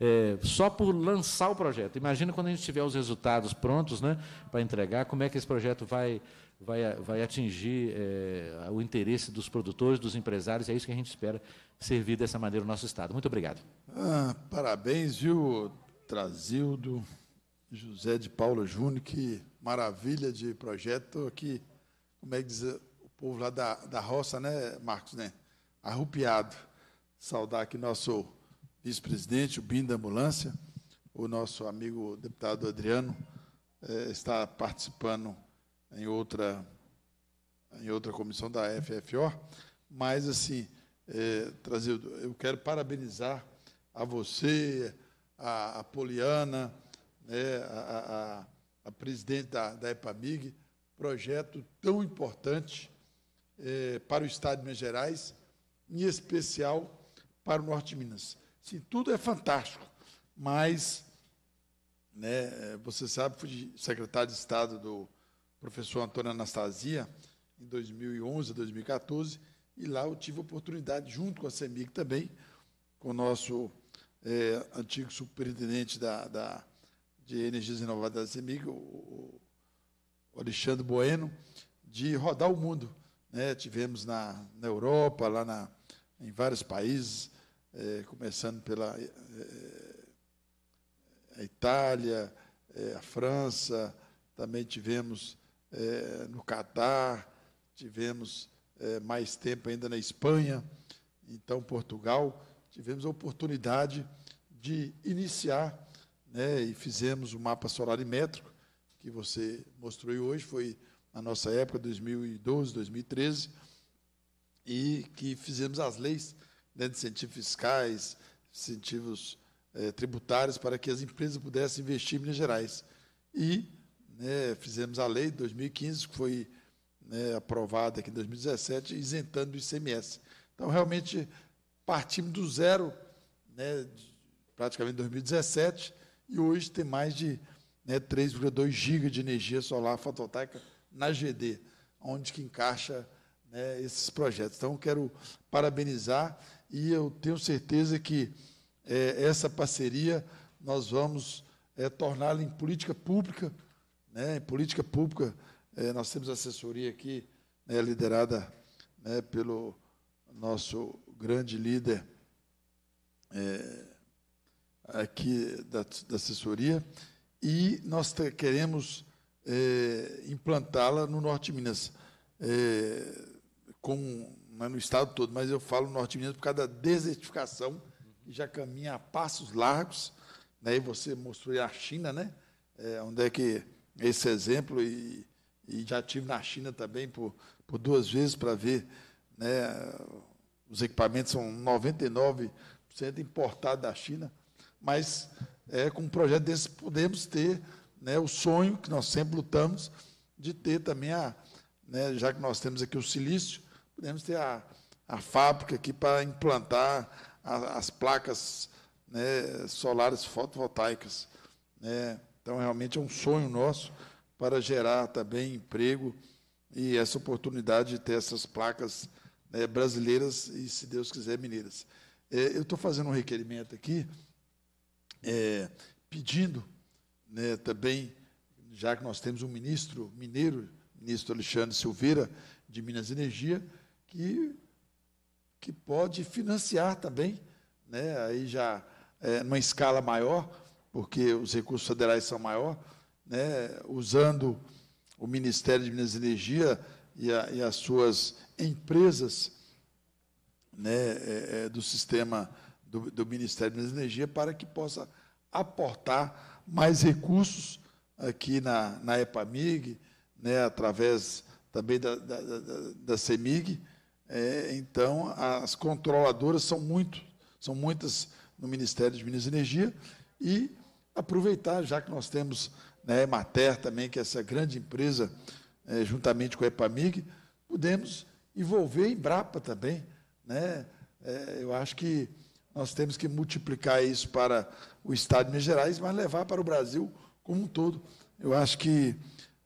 é, só por lançar o projeto. Imagina quando a gente tiver os resultados prontos né, para entregar, como é que esse projeto vai, vai, vai atingir é, o interesse dos produtores, dos empresários. É isso que a gente espera servir dessa maneira o nosso Estado. Muito obrigado. Ah, parabéns, viu, Trazildo, José de Paula Júnior, que maravilha de projeto aqui. Como é que diz o povo lá da, da roça, né, Marcos, né? Arrupiado. Saudar aqui nosso vice-presidente, o BIM da ambulância, o nosso amigo deputado Adriano eh, está participando em outra em outra comissão da FFO, mas assim eh, trazer, eu quero parabenizar a você, a, a Poliana, né, a, a, a, presidente da, da EPAMIG, projeto tão importante eh, para o Estado de Minas Gerais, em especial para o Norte de Minas. Sim, tudo é fantástico, mas né, você sabe, fui secretário de Estado do professor Antônio Anastasia em 2011, 2014, e lá eu tive a oportunidade, junto com a CEMIG também, com o nosso é, antigo superintendente da, da, de energias renováveis da CEMIG, o, o Alexandre Bueno, de rodar o mundo. Né? Tivemos na, na Europa, lá na, em vários países, é, começando pela é, a Itália, é, a França, também tivemos no Catar, tivemos mais tempo ainda na Espanha, então Portugal, tivemos a oportunidade de iniciar né, e fizemos o mapa solarimétrico que você mostrou hoje, foi na nossa época, 2012, 2013, e que fizemos as leis né, de incentivos fiscais, incentivos eh, tributários para que as empresas pudessem investir em Minas Gerais. E né, fizemos a lei de 2015, que foi né, aprovada aqui em 2017, isentando o ICMS. Então, realmente, partimos do zero, né, praticamente em 2017, e hoje tem mais de né, 3,2 gigas de energia solar fotovoltaica na GD, onde que encaixa né, esses projetos. Então, quero parabenizar e eu tenho certeza que é, essa parceria nós vamos é, torná-la em política pública. Né? Em política pública, é, nós temos assessoria aqui, né, liderada né, pelo nosso grande líder é, aqui da, da, assessoria, e nós queremos é, implantá-la no Norte de Minas, é, com não é no estado todo, mas eu falo norte Minas por causa da desertificação, que já caminha a passos largos. Né? E você mostrou a China, né? É, onde é que esse exemplo, e, e já tive na China também por, por duas vezes para ver. Né? Os equipamentos são 99% importados da China, mas é, com um projeto desse podemos ter né, o sonho que nós sempre lutamos de ter também a, né, já que nós temos aqui o silício, podemos ter a, a fábrica aqui para implantar a, as placas né, solares fotovoltaicas. Né? Então, realmente é um sonho nosso para gerar também emprego e essa oportunidade de ter essas placas né, brasileiras e, se Deus quiser, mineiras. É, eu estou fazendo um requerimento aqui, é, pedindo né, também, já que nós temos um ministro mineiro, ministro Alexandre Silveira, de Minas Energia, que, que pode financiar também, né, aí já é, numa escala maior, porque os recursos federais são maior, né, usando o Ministério de Minas e Energia e, a, e as suas empresas né, é, é, do sistema do, do, Ministério de Minas e Energia para que possa aportar mais recursos aqui na, na EPAMIG, né, através também da, da, da, da CEMIG, é, então, as controladoras são muito, são muitas no Ministério de Minas e Energia e aproveitar, já que nós temos a né, Emater também, que é essa grande empresa, é, juntamente com a Epamig, podemos envolver a Embrapa também. Né? É, eu acho que nós temos que multiplicar isso para o Estado de Minas Gerais, mas levar para o Brasil como um todo. Eu acho que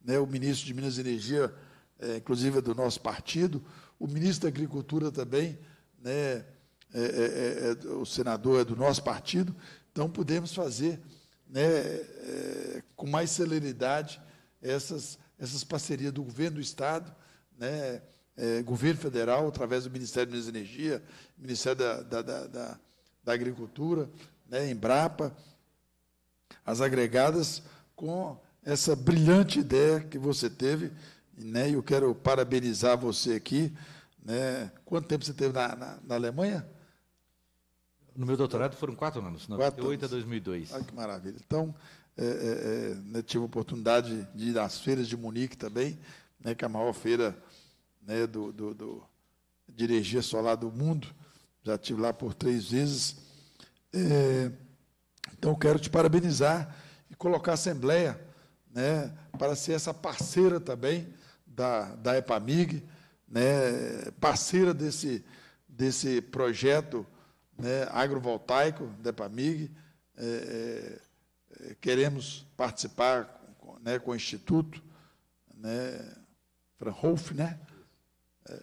né, o ministro de Minas e Energia, é, inclusive é do nosso partido, o ministro da Agricultura também, né, é, é, é, o senador é do nosso partido, então podemos fazer né, com mais celeridade essas, essas parcerias do governo do Estado, né, governo federal, através do Ministério da Energia, Ministério da, da, da, da, da Agricultura, né, Embrapa, as agregadas, com essa brilhante ideia que você teve né? Eu quero parabenizar você aqui, né? Quanto tempo você teve na, na, na Alemanha? No meu doutorado foram quatro anos, 98 a 2002. Olha que maravilha. Então, é, é, é né, tive a oportunidade de ir às feiras de Munique também, né, que é a maior feira né, do, do, do, de energia solar do mundo. Já estive lá por três vezes. É, então, quero te parabenizar e colocar a Assembleia né, para ser essa parceira também da, da EPAMIG, né, parceira desse, desse projeto né, agrovoltaico da EPAMIG. É, é, é queremos participar com, né, com o Instituto né, Franhoff, né, é,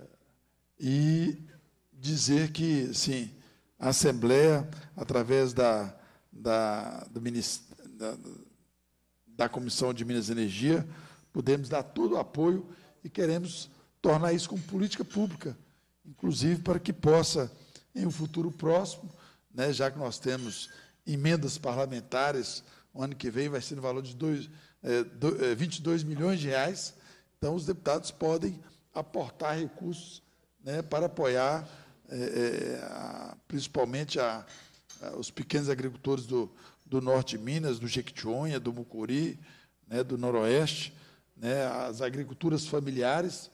e dizer que, sim, a Assembleia, através da, da, do da, da Comissão de Minas e Energia, Podemos dar todo o apoio e queremos tornar isso como política pública, inclusive para que possa, em um futuro próximo, né, já que nós temos emendas parlamentares, o ano que vem vai ser no valor de dois, é, do, é, 22 milhões de reais, então os deputados podem aportar recursos né, para apoiar é, é, a, principalmente a, a, os pequenos agricultores do, do norte de Minas, do Jequitinhonha, do Mucuri, né, do Noroeste, né, as agriculturas familiares,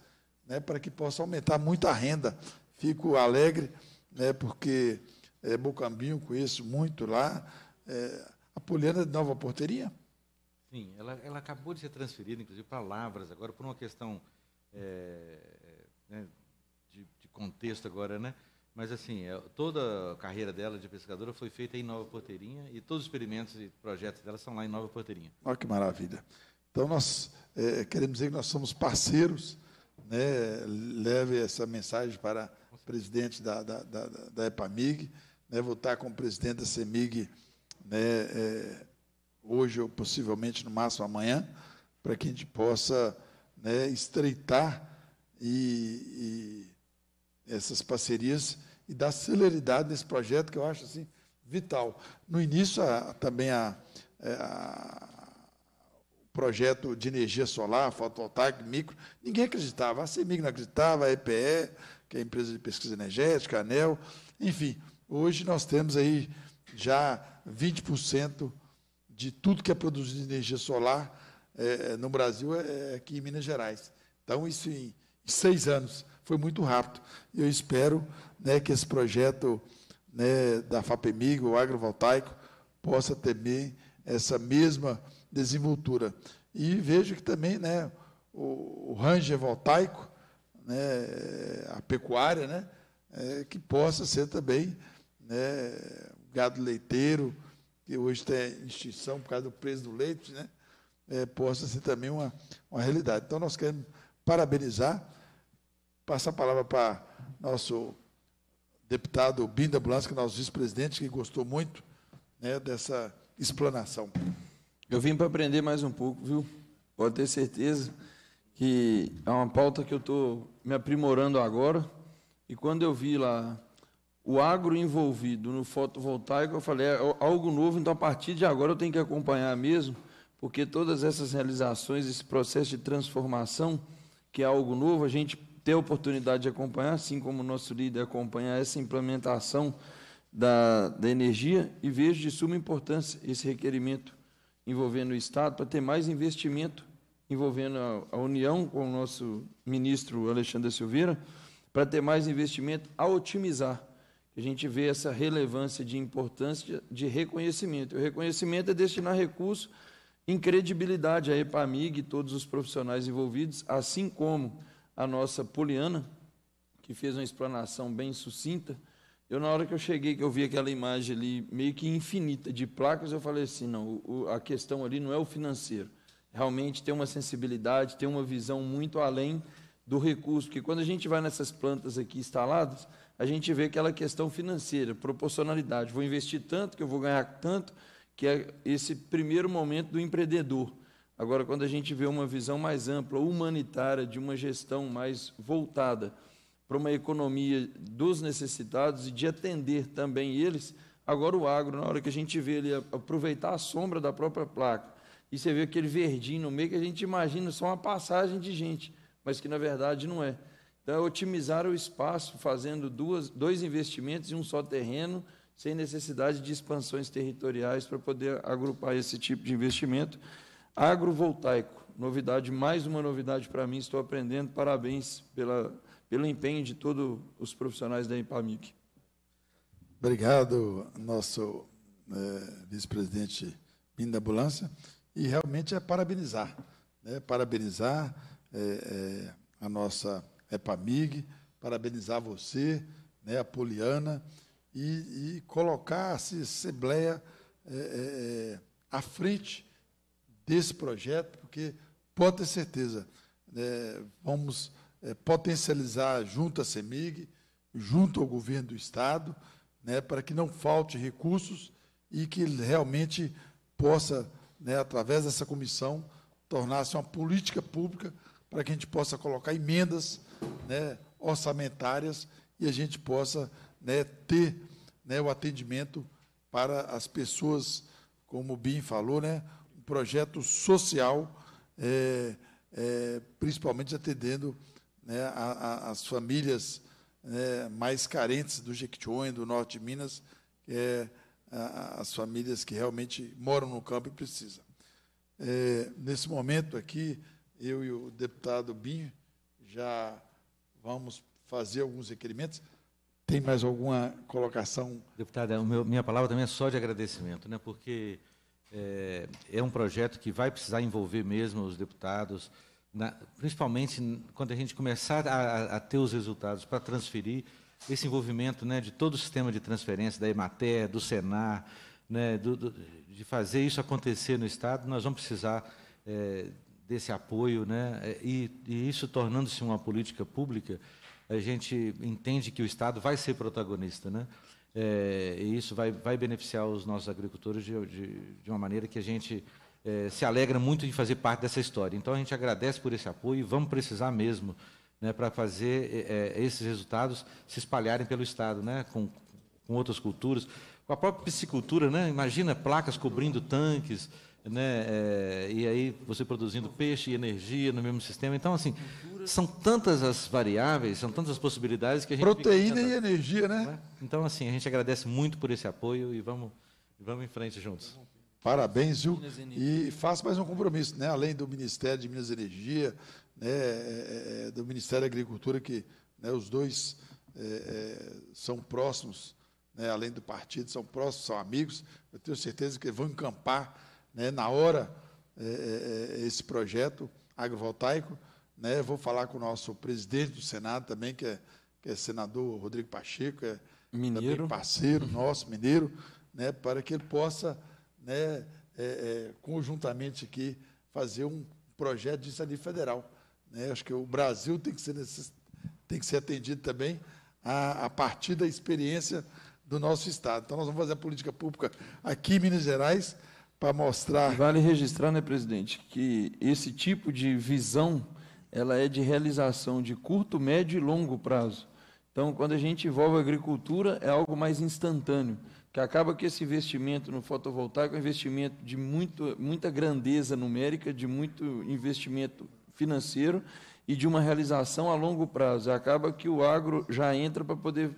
né, para que possa aumentar muito a renda. Fico alegre, né, porque é, Bocambinho conheço muito lá. É, a Poliana é de Nova Porteria? Sim, ela, ela acabou de ser transferida, inclusive, para Lavras, agora por uma questão é, é né, de, de, contexto agora, né? Mas, assim, é, toda a carreira dela de pescadora foi feita em Nova Porteirinha e todos os experimentos e projetos dela são lá em Nova Porteirinha. Olha que maravilha. Então, nós é, queremos dizer que nós somos parceiros. Né? Leve essa mensagem para o presidente da, da, da, da EPAMIG. Né? Vou estar com o presidente da CEMIG né? é, hoje ou possivelmente no máximo amanhã, para que a gente possa né, estreitar e, e essas parcerias e dar celeridade nesse projeto que eu acho assim vital. No início, a, também a, eh, a projeto de energia solar, fotovoltaico, micro. Ninguém acreditava. A CEMIG não acreditava, a EPE, que é a empresa de pesquisa energética, a ANEL. Enfim, hoje nós temos aí já 20% de tudo que é produzido de energia solar é, no Brasil é, é aqui em Minas Gerais. Então, isso em seis anos foi muito rápido. Eu espero né, que esse projeto né, da FAPEMIG, o agrovoltaico, possa ter essa mesma desenvoltura. E vejo que também né, o, o range voltaico, né, a pecuária, né, é, que possa ser também né, gado leiteiro, que hoje tem extinção por causa do preço do leite, né, é, possa ser também uma, uma realidade. Então, nós queremos parabenizar, passar a palavra para nosso deputado Binda Blasco, que é nosso vice-presidente, que gostou muito né, dessa explanação. Eu vim para aprender mais um pouco, viu? Pode ter certeza que é uma pauta que eu estou me aprimorando agora. E quando eu vi lá o agro envolvido no fotovoltaico, eu falei, é, é algo novo, então a partir de agora eu tenho que acompanhar mesmo, porque todas essas realizações, esse processo de transformação, que é algo novo, a gente ter a oportunidade de acompanhar, assim como o nosso líder acompanha essa implementação da, da energia, e vejo de suma importância esse requerimento envolvendo o Estado, para ter mais investimento envolvendo a, a União com o nosso ministro Alexandre Silveira, para ter mais investimento a otimizar. A gente vê essa relevância de importância de reconhecimento. O reconhecimento é destinar recursos em credibilidade à EPAMIG e todos os profissionais envolvidos, assim como a nossa Poliana, que fez uma explanação bem sucinta eu, na hora que eu cheguei, que eu vi aquela imagem ali, meio que infinita de placas, eu falei assim: não, o, a questão ali não é o financeiro. Realmente tem uma sensibilidade, tem uma visão muito além do recurso, porque quando a gente vai nessas plantas aqui instaladas, a gente vê aquela questão financeira, proporcionalidade. Vou investir tanto que eu vou ganhar tanto, que é esse primeiro momento do empreendedor. Agora, quando a gente vê uma visão mais ampla, humanitária, de uma gestão mais voltada para uma economia dos necessitados e de atender também eles. Agora, o agro, na hora que a gente vê ele aproveitar a sombra da própria placa e você vê aquele verdinho no meio que a gente imagina só uma passagem de gente, mas que na verdade não é. Então, é otimizar o espaço fazendo duas, dois investimentos em um só terreno, sem necessidade de expansões territoriais para poder agrupar esse tipo de investimento. Agrovoltaico, novidade, mais uma novidade para mim, estou aprendendo. Parabéns pela pelo empenho de todos os profissionais da IPAMIC. Obrigado, nosso é, vice-presidente Pinda da Ambulância. E realmente é parabenizar, né? parabenizar é, é, a nossa EPAMIG, parabenizar você, né, a Poliana, e, e colocar essa Assembleia é, é, é, à frente desse projeto, porque pode ter certeza, né, vamos é, potencializar junto à CEMIG, junto ao governo do Estado, né, para que não falte recursos e que realmente possa, né, através dessa comissão, tornar-se uma política pública para que a gente possa colocar emendas né, orçamentárias e a gente possa né, ter né, o atendimento para as pessoas, como o Bim falou, né, um projeto social, é, é, principalmente atendendo né, a, a, as famílias né, mais carentes do Jequitinhonha, do norte de Minas, é, a, as famílias que realmente moram no campo e precisam. É, nesse momento aqui, eu e o deputado Binho já vamos fazer alguns requerimentos. Tem mais alguma colocação? Deputada, é minha palavra também é só de agradecimento, né, porque é, é um projeto que vai precisar envolver mesmo os deputados, na, principalmente quando a gente começar a, a ter os resultados para transferir, esse envolvimento né, de todo o sistema de transferência da Emater, do Senar, né, do, do, de fazer isso acontecer no Estado, nós vamos precisar é, desse apoio. Né, eh, e, e isso tornando-se uma política pública, a gente entende que o Estado vai ser protagonista. Né, é, e isso vai, vai beneficiar os nossos agricultores de, de, de uma maneira que a gente eh, se alegra muito em fazer parte dessa história. Então a gente agradece por esse apoio e vamos precisar mesmo né, para fazer eh, eh, esses resultados se espalharem pelo Estado, né, com, com outras culturas. Com a própria piscicultura, né, imagina placas cobrindo tanques, né? É, e aí você produzindo peixe e energia no mesmo sistema. Então, assim, são tantas as variáveis, são tantas as possibilidades que a gente. Proteína e energia, né? É? Então, assim, a gente agradece muito por esse apoio e vamos, vamos em frente juntos. Parabéns, viu? E faço mais um compromisso, né? além do Ministério de Minas e Energia, né? É, é, é, do Ministério da Agricultura, que né? os dois é, são próximos, né? além do partido, são próximos, são amigos. Eu tenho certeza que vão encampar né? na hora é, é, esse projeto agrovoltaico. Né? Vou falar com o nosso presidente do Senado também, que é, que é senador Rodrigo Pacheco, é mineiro. parceiro nosso, mineiro, né? para que ele possa né, é, é, conjuntamente aqui, fazer um projeto de saúde federal. Né? Acho que o Brasil tem que ser, necess... tem que ser atendido também a, a partir da experiência do nosso Estado. Então, nós vamos fazer a política pública aqui em Minas Gerais para mostrar. Vale registrar, né, presidente, que esse tipo de visão ela é de realização de curto, médio e longo prazo. Então, quando a gente envolve a agricultura, é algo mais instantâneo que acaba que esse investimento no fotovoltaico é um investimento de muito, muita grandeza numérica, de muito investimento financeiro e de uma realização a longo prazo. Acaba que o agro já entra para poder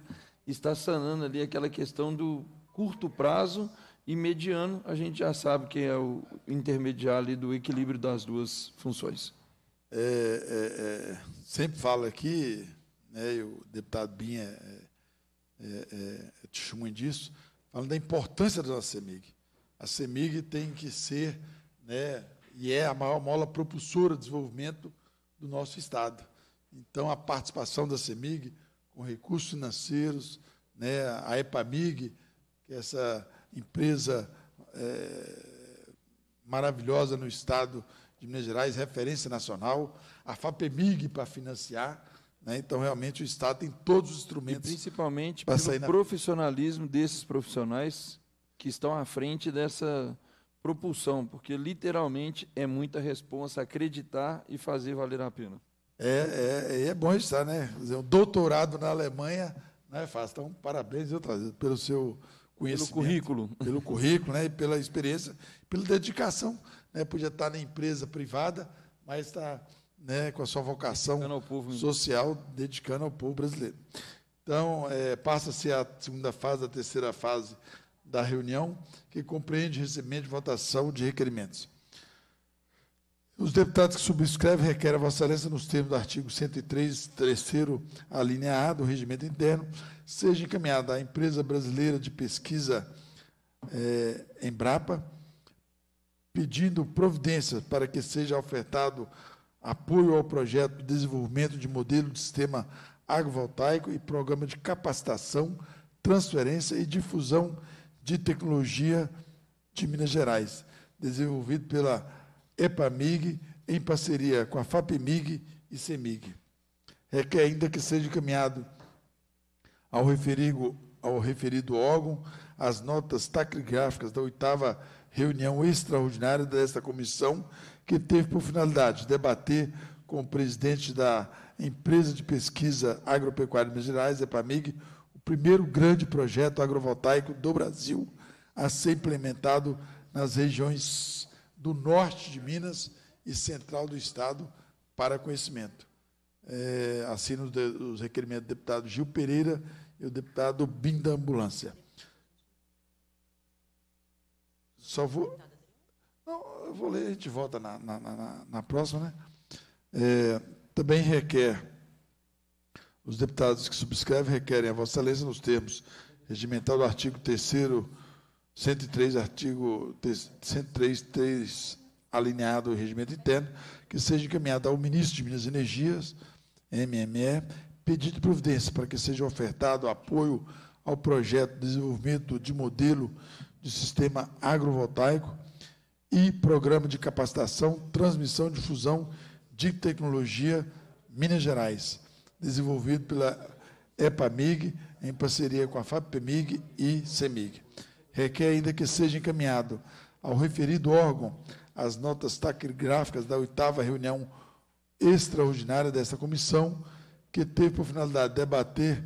estar sanando ali aquela questão do curto prazo e mediano, a gente já sabe que é o intermediário do equilíbrio das duas funções. É, é, é, sempre fala aqui, né, o deputado Binha é, é, é disso, falando da importância da nossa CEMIG. A CEMIG tem que ser, né, e é a maior mola propulsora do desenvolvimento do nosso Estado. Então, a participação da CEMIG com recursos financeiros, né, a EPAMIG, que é essa empresa é, maravilhosa no Estado de Minas Gerais, referência nacional, a FAPEMIG para financiar, né? Então, realmente, o Estado tem todos os instrumentos. E principalmente pelo na... profissionalismo desses profissionais que estão à frente dessa propulsão, porque literalmente é muita responsa acreditar e fazer valer a pena. É, é, é bom estar, né? um doutorado na Alemanha não é fácil. Então, parabéns outra vez, pelo seu conhecimento. Pelo currículo. Pelo currículo, né? E pela experiência, pela dedicação. Né? Podia estar na empresa privada, mas está né, com a sua vocação social, dedicando ao povo brasileiro. Então, é, passa-se a segunda fase, a terceira fase da reunião, que compreende recebimento e votação de requerimentos. Os deputados que subscrevem requerem a Vossa Excelência, nos termos do artigo 103, terceiro alineado do Regimento Interno, seja encaminhada à Empresa Brasileira de Pesquisa é, Embrapa, pedindo providências para que seja ofertado apoio ao projeto de desenvolvimento de modelo de sistema agrovoltaico e programa de capacitação, transferência e difusão de tecnologia de Minas Gerais, desenvolvido pela EPAMIG em parceria com a FAPMIG e CEMIG. Requer ainda que seja encaminhado ao referido, ao referido órgão as notas taquigráficas da oitava reunião extraordinária desta comissão que teve por finalidade debater com o presidente da empresa de pesquisa agropecuária de Minas Gerais, EPAMIG, o primeiro grande projeto agrovoltaico do Brasil a ser implementado nas regiões do norte de Minas e central do Estado para conhecimento. É, assino os requerimentos do deputado Gil Pereira e o deputado Binda Ambulância. Só vou eu vou ler, a gente volta na, na, na, na próxima, né? É, também requer, os deputados que subscrevem requerem a Vossa Excelência nos termos regimental do artigo 3 103, artigo 103, 3, alineado ao regimento interno, que seja encaminhado ao ministro de Minas e Energias, MME, pedido de providência para que seja ofertado apoio ao projeto de desenvolvimento de modelo de sistema agrovoltaico e Programa de Capacitação, Transmissão e Difusão de Tecnologia Minas Gerais, desenvolvido pela EPAMIG em parceria com a FAPEMIG e CEMIG. Requer ainda que seja encaminhado ao referido órgão as notas taquigráficas da oitava reunião extraordinária desta comissão, que teve por finalidade debater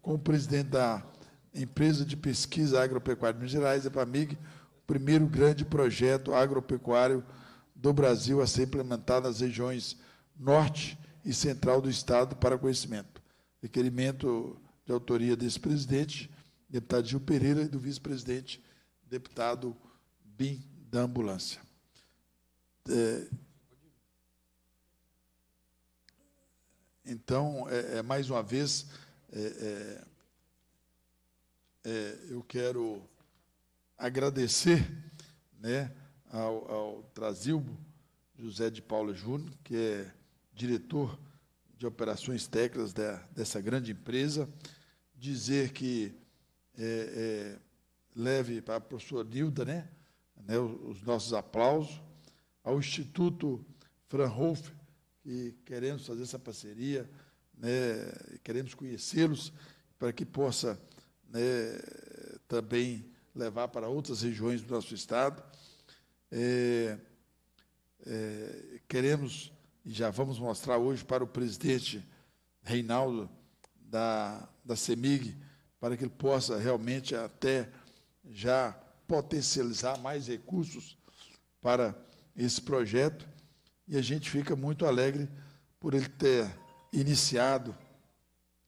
com o presidente da empresa de pesquisa agropecuária de Minas Gerais, EPAMIG, primeiro grande projeto agropecuário do Brasil a ser implementado nas regiões norte e central do Estado para conhecimento. Requerimento de autoria desse presidente, deputado Gil Pereira, e do vice-presidente, deputado Bim da Ambulância. É, então, é, é, mais uma vez, é, é, é eu quero agradecer né, ao, ao Trazilbo José de Paula Júnior, que é diretor de operações técnicas da, dessa grande empresa, dizer que é, é, leve para a professora Nilda né, né, os, os nossos aplausos, ao Instituto Franhoff, que queremos fazer essa parceria, né, queremos conhecê-los para que possa né, também levar para outras regiões do nosso estado. É, é, queremos, e já vamos mostrar hoje para o presidente Reinaldo da, da CEMIG, para que ele possa realmente até já potencializar mais recursos para esse projeto. E a gente fica muito alegre por ele ter iniciado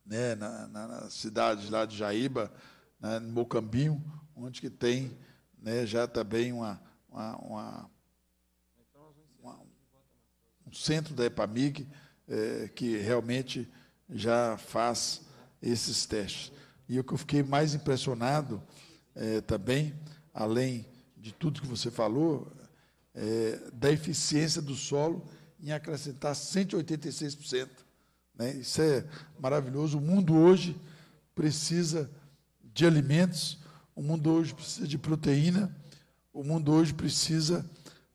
né, na, na, na cidade lá de Jaíba, né, no Mocambinho, onde que tem né, já também uma, uma, uma, uma, um centro da EPAMIG é, que realmente já faz esses testes. E o que eu fiquei mais impressionado é, também, além de tudo que você falou, é, da eficiência do solo em acrescentar 186%. Né? Isso é maravilhoso. O mundo hoje precisa de alimentos o mundo hoje precisa de proteína, o mundo hoje precisa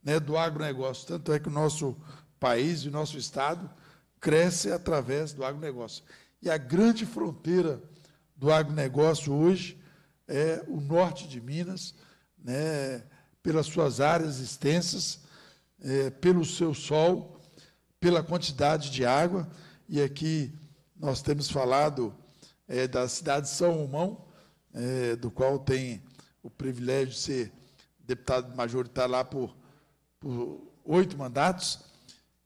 né, do agronegócio. Tanto é que o nosso país e o nosso Estado cresce através do agronegócio. E a grande fronteira do agronegócio hoje é o norte de Minas, né, pelas suas áreas extensas, é, pelo seu sol, pela quantidade de água. E aqui nós temos falado é, da cidade de São Romão, é, do qual tem o privilégio de ser deputado majoritário lá por, oito mandatos,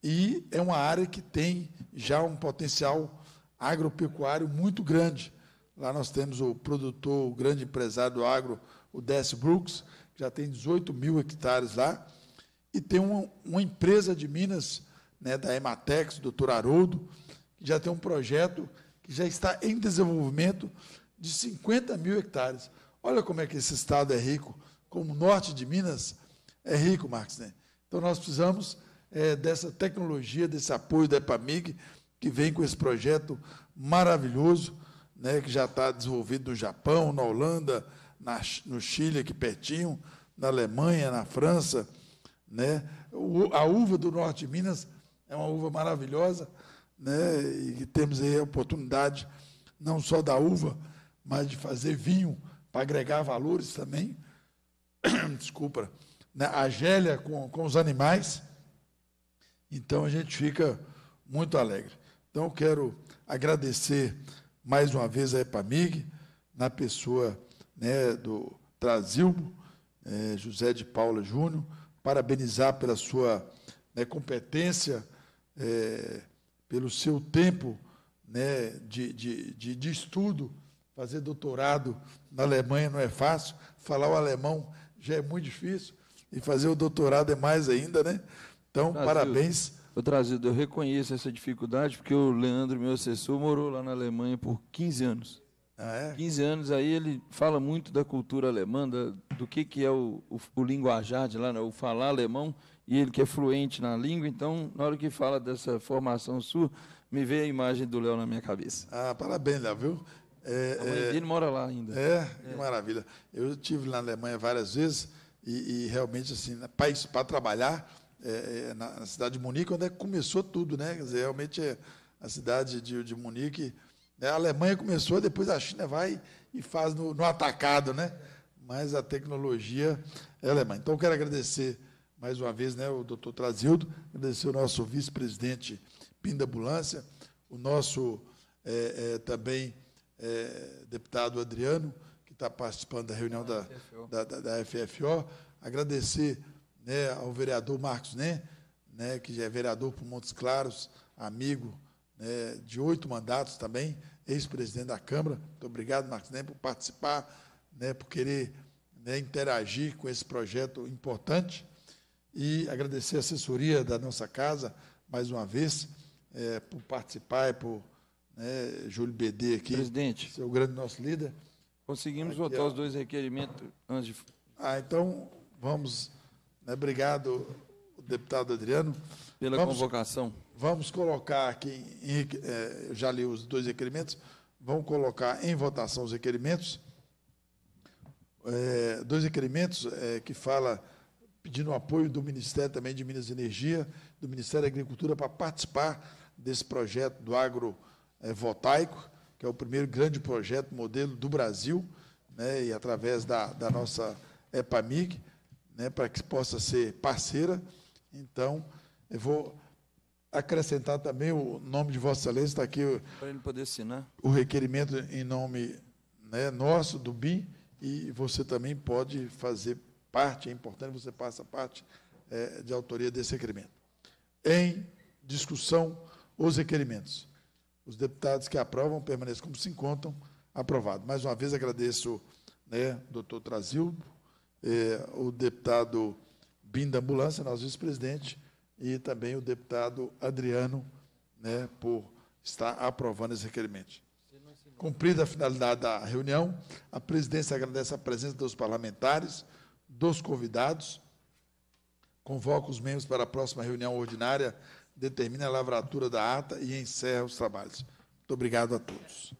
e é uma área que tem já um potencial agropecuário muito grande. Lá nós temos o produtor, o grande empresário do agro, o Des Brooks, que já tem 18 mil hectares lá, e tem uma, uma empresa de Minas, né, da Ematex, doutor Haroldo, que já tem um projeto que já está em desenvolvimento de 50 mil hectares. Olha como é que esse estado é rico, como o norte de Minas é rico, Marcos. Né? Então, nós precisamos é, dessa tecnologia, desse apoio da EPAMIG, que vem com esse projeto maravilhoso, né, que já está desenvolvido no Japão, na Holanda, na, no Chile, aqui pertinho, na Alemanha, na França. Né? O, a uva do norte de Minas é uma uva maravilhosa, né? e temos aí a oportunidade não só da uva, mas de fazer vinho para agregar valores também. Desculpa. Né? A gélia com, com os animais. Então a gente fica muito alegre. Então eu quero agradecer mais uma vez a EPAMIG, na pessoa né, do Trazilbo, eh, José de Paula Júnior, parabenizar pela sua né, competência, eh, pelo seu tempo né, de, de, de, de estudo Fazer doutorado na Alemanha não é fácil, falar o alemão já é muito difícil, e fazer o doutorado é mais ainda, né? Então, Brasil, parabéns. Eu, trazido, eu reconheço essa dificuldade, porque o Leandro, meu assessor, morou lá na Alemanha por 15 anos. Ah, é? 15 anos aí ele fala muito da cultura alemã, da, do que, que é o, o, o linguajar de lá, né? o falar alemão, e ele que é fluente na língua, então, na hora que fala dessa formação sua, me vê a imagem do Léo na minha cabeça. Ah, parabéns, Léo, viu? É, a mãe é, dele é, mora lá ainda. É, que é. maravilha. Eu tive na Alemanha várias vezes e, e realmente assim, para trabalhar é, é, na, na, cidade de Munique, onde começou tudo, né? Quer dizer, realmente a cidade de, de Munique, né? a Alemanha começou, depois a China vai e faz no, no atacado, né? Mas a tecnologia é alemã. Então, eu quero agradecer mais uma vez, né, o doutor Trazildo, agradecer o nosso vice-presidente Pinda Ambulância, o nosso também é, deputado Adriano, que está participando da reunião da, da, da, da FFO, agradecer né, ao vereador Marcos Né, né, que já é vereador por Montes Claros, amigo né, de oito mandatos também, ex-presidente da Câmara. Muito obrigado, Marcos Né, por participar, né, por querer né, interagir com esse projeto importante. E agradecer a assessoria da nossa casa, mais uma vez, é, por participar e por né, Júlio BD aqui. Presidente. Seu grande nosso líder. Conseguimos aqui, votar ó. os dois requerimentos antes de... Ah, então vamos. Né, obrigado, deputado Adriano. Pela vamos, convocação. Vamos colocar aqui, em, eh, já li os dois requerimentos, vamos colocar em votação os requerimentos. É, dois requerimentos é, que fala pedindo apoio do Ministério também de Minas e Energia, do Ministério da Agricultura para participar desse projeto do agro é, Votaico, que é o primeiro grande projeto modelo do Brasil, né, e através da, da nossa EPAMIG, né, para que possa ser parceira. Então, eu vou acrescentar também o nome de Vossa Excelência, está aqui o, para ele poder assinar. o requerimento em nome né, nosso, do BIM, e você também pode fazer parte, é importante você passa parte é, de autoria desse requerimento. Em discussão, os requerimentos. Os deputados que aprovam permaneçam como se encontram. Aprovado. Mais uma vez agradeço, né, doutor Trazildo, eh, o deputado Bim da Ambulância, nosso vice-presidente, e também o deputado Adriano, né, por estar aprovando esse requerimento. Cumprida a finalidade da reunião, a presidência agradece a presença dos parlamentares, dos convidados, convoca os membros para a próxima reunião ordinária determina a lavratura da ata e encerra os trabalhos. Muito obrigado a todos.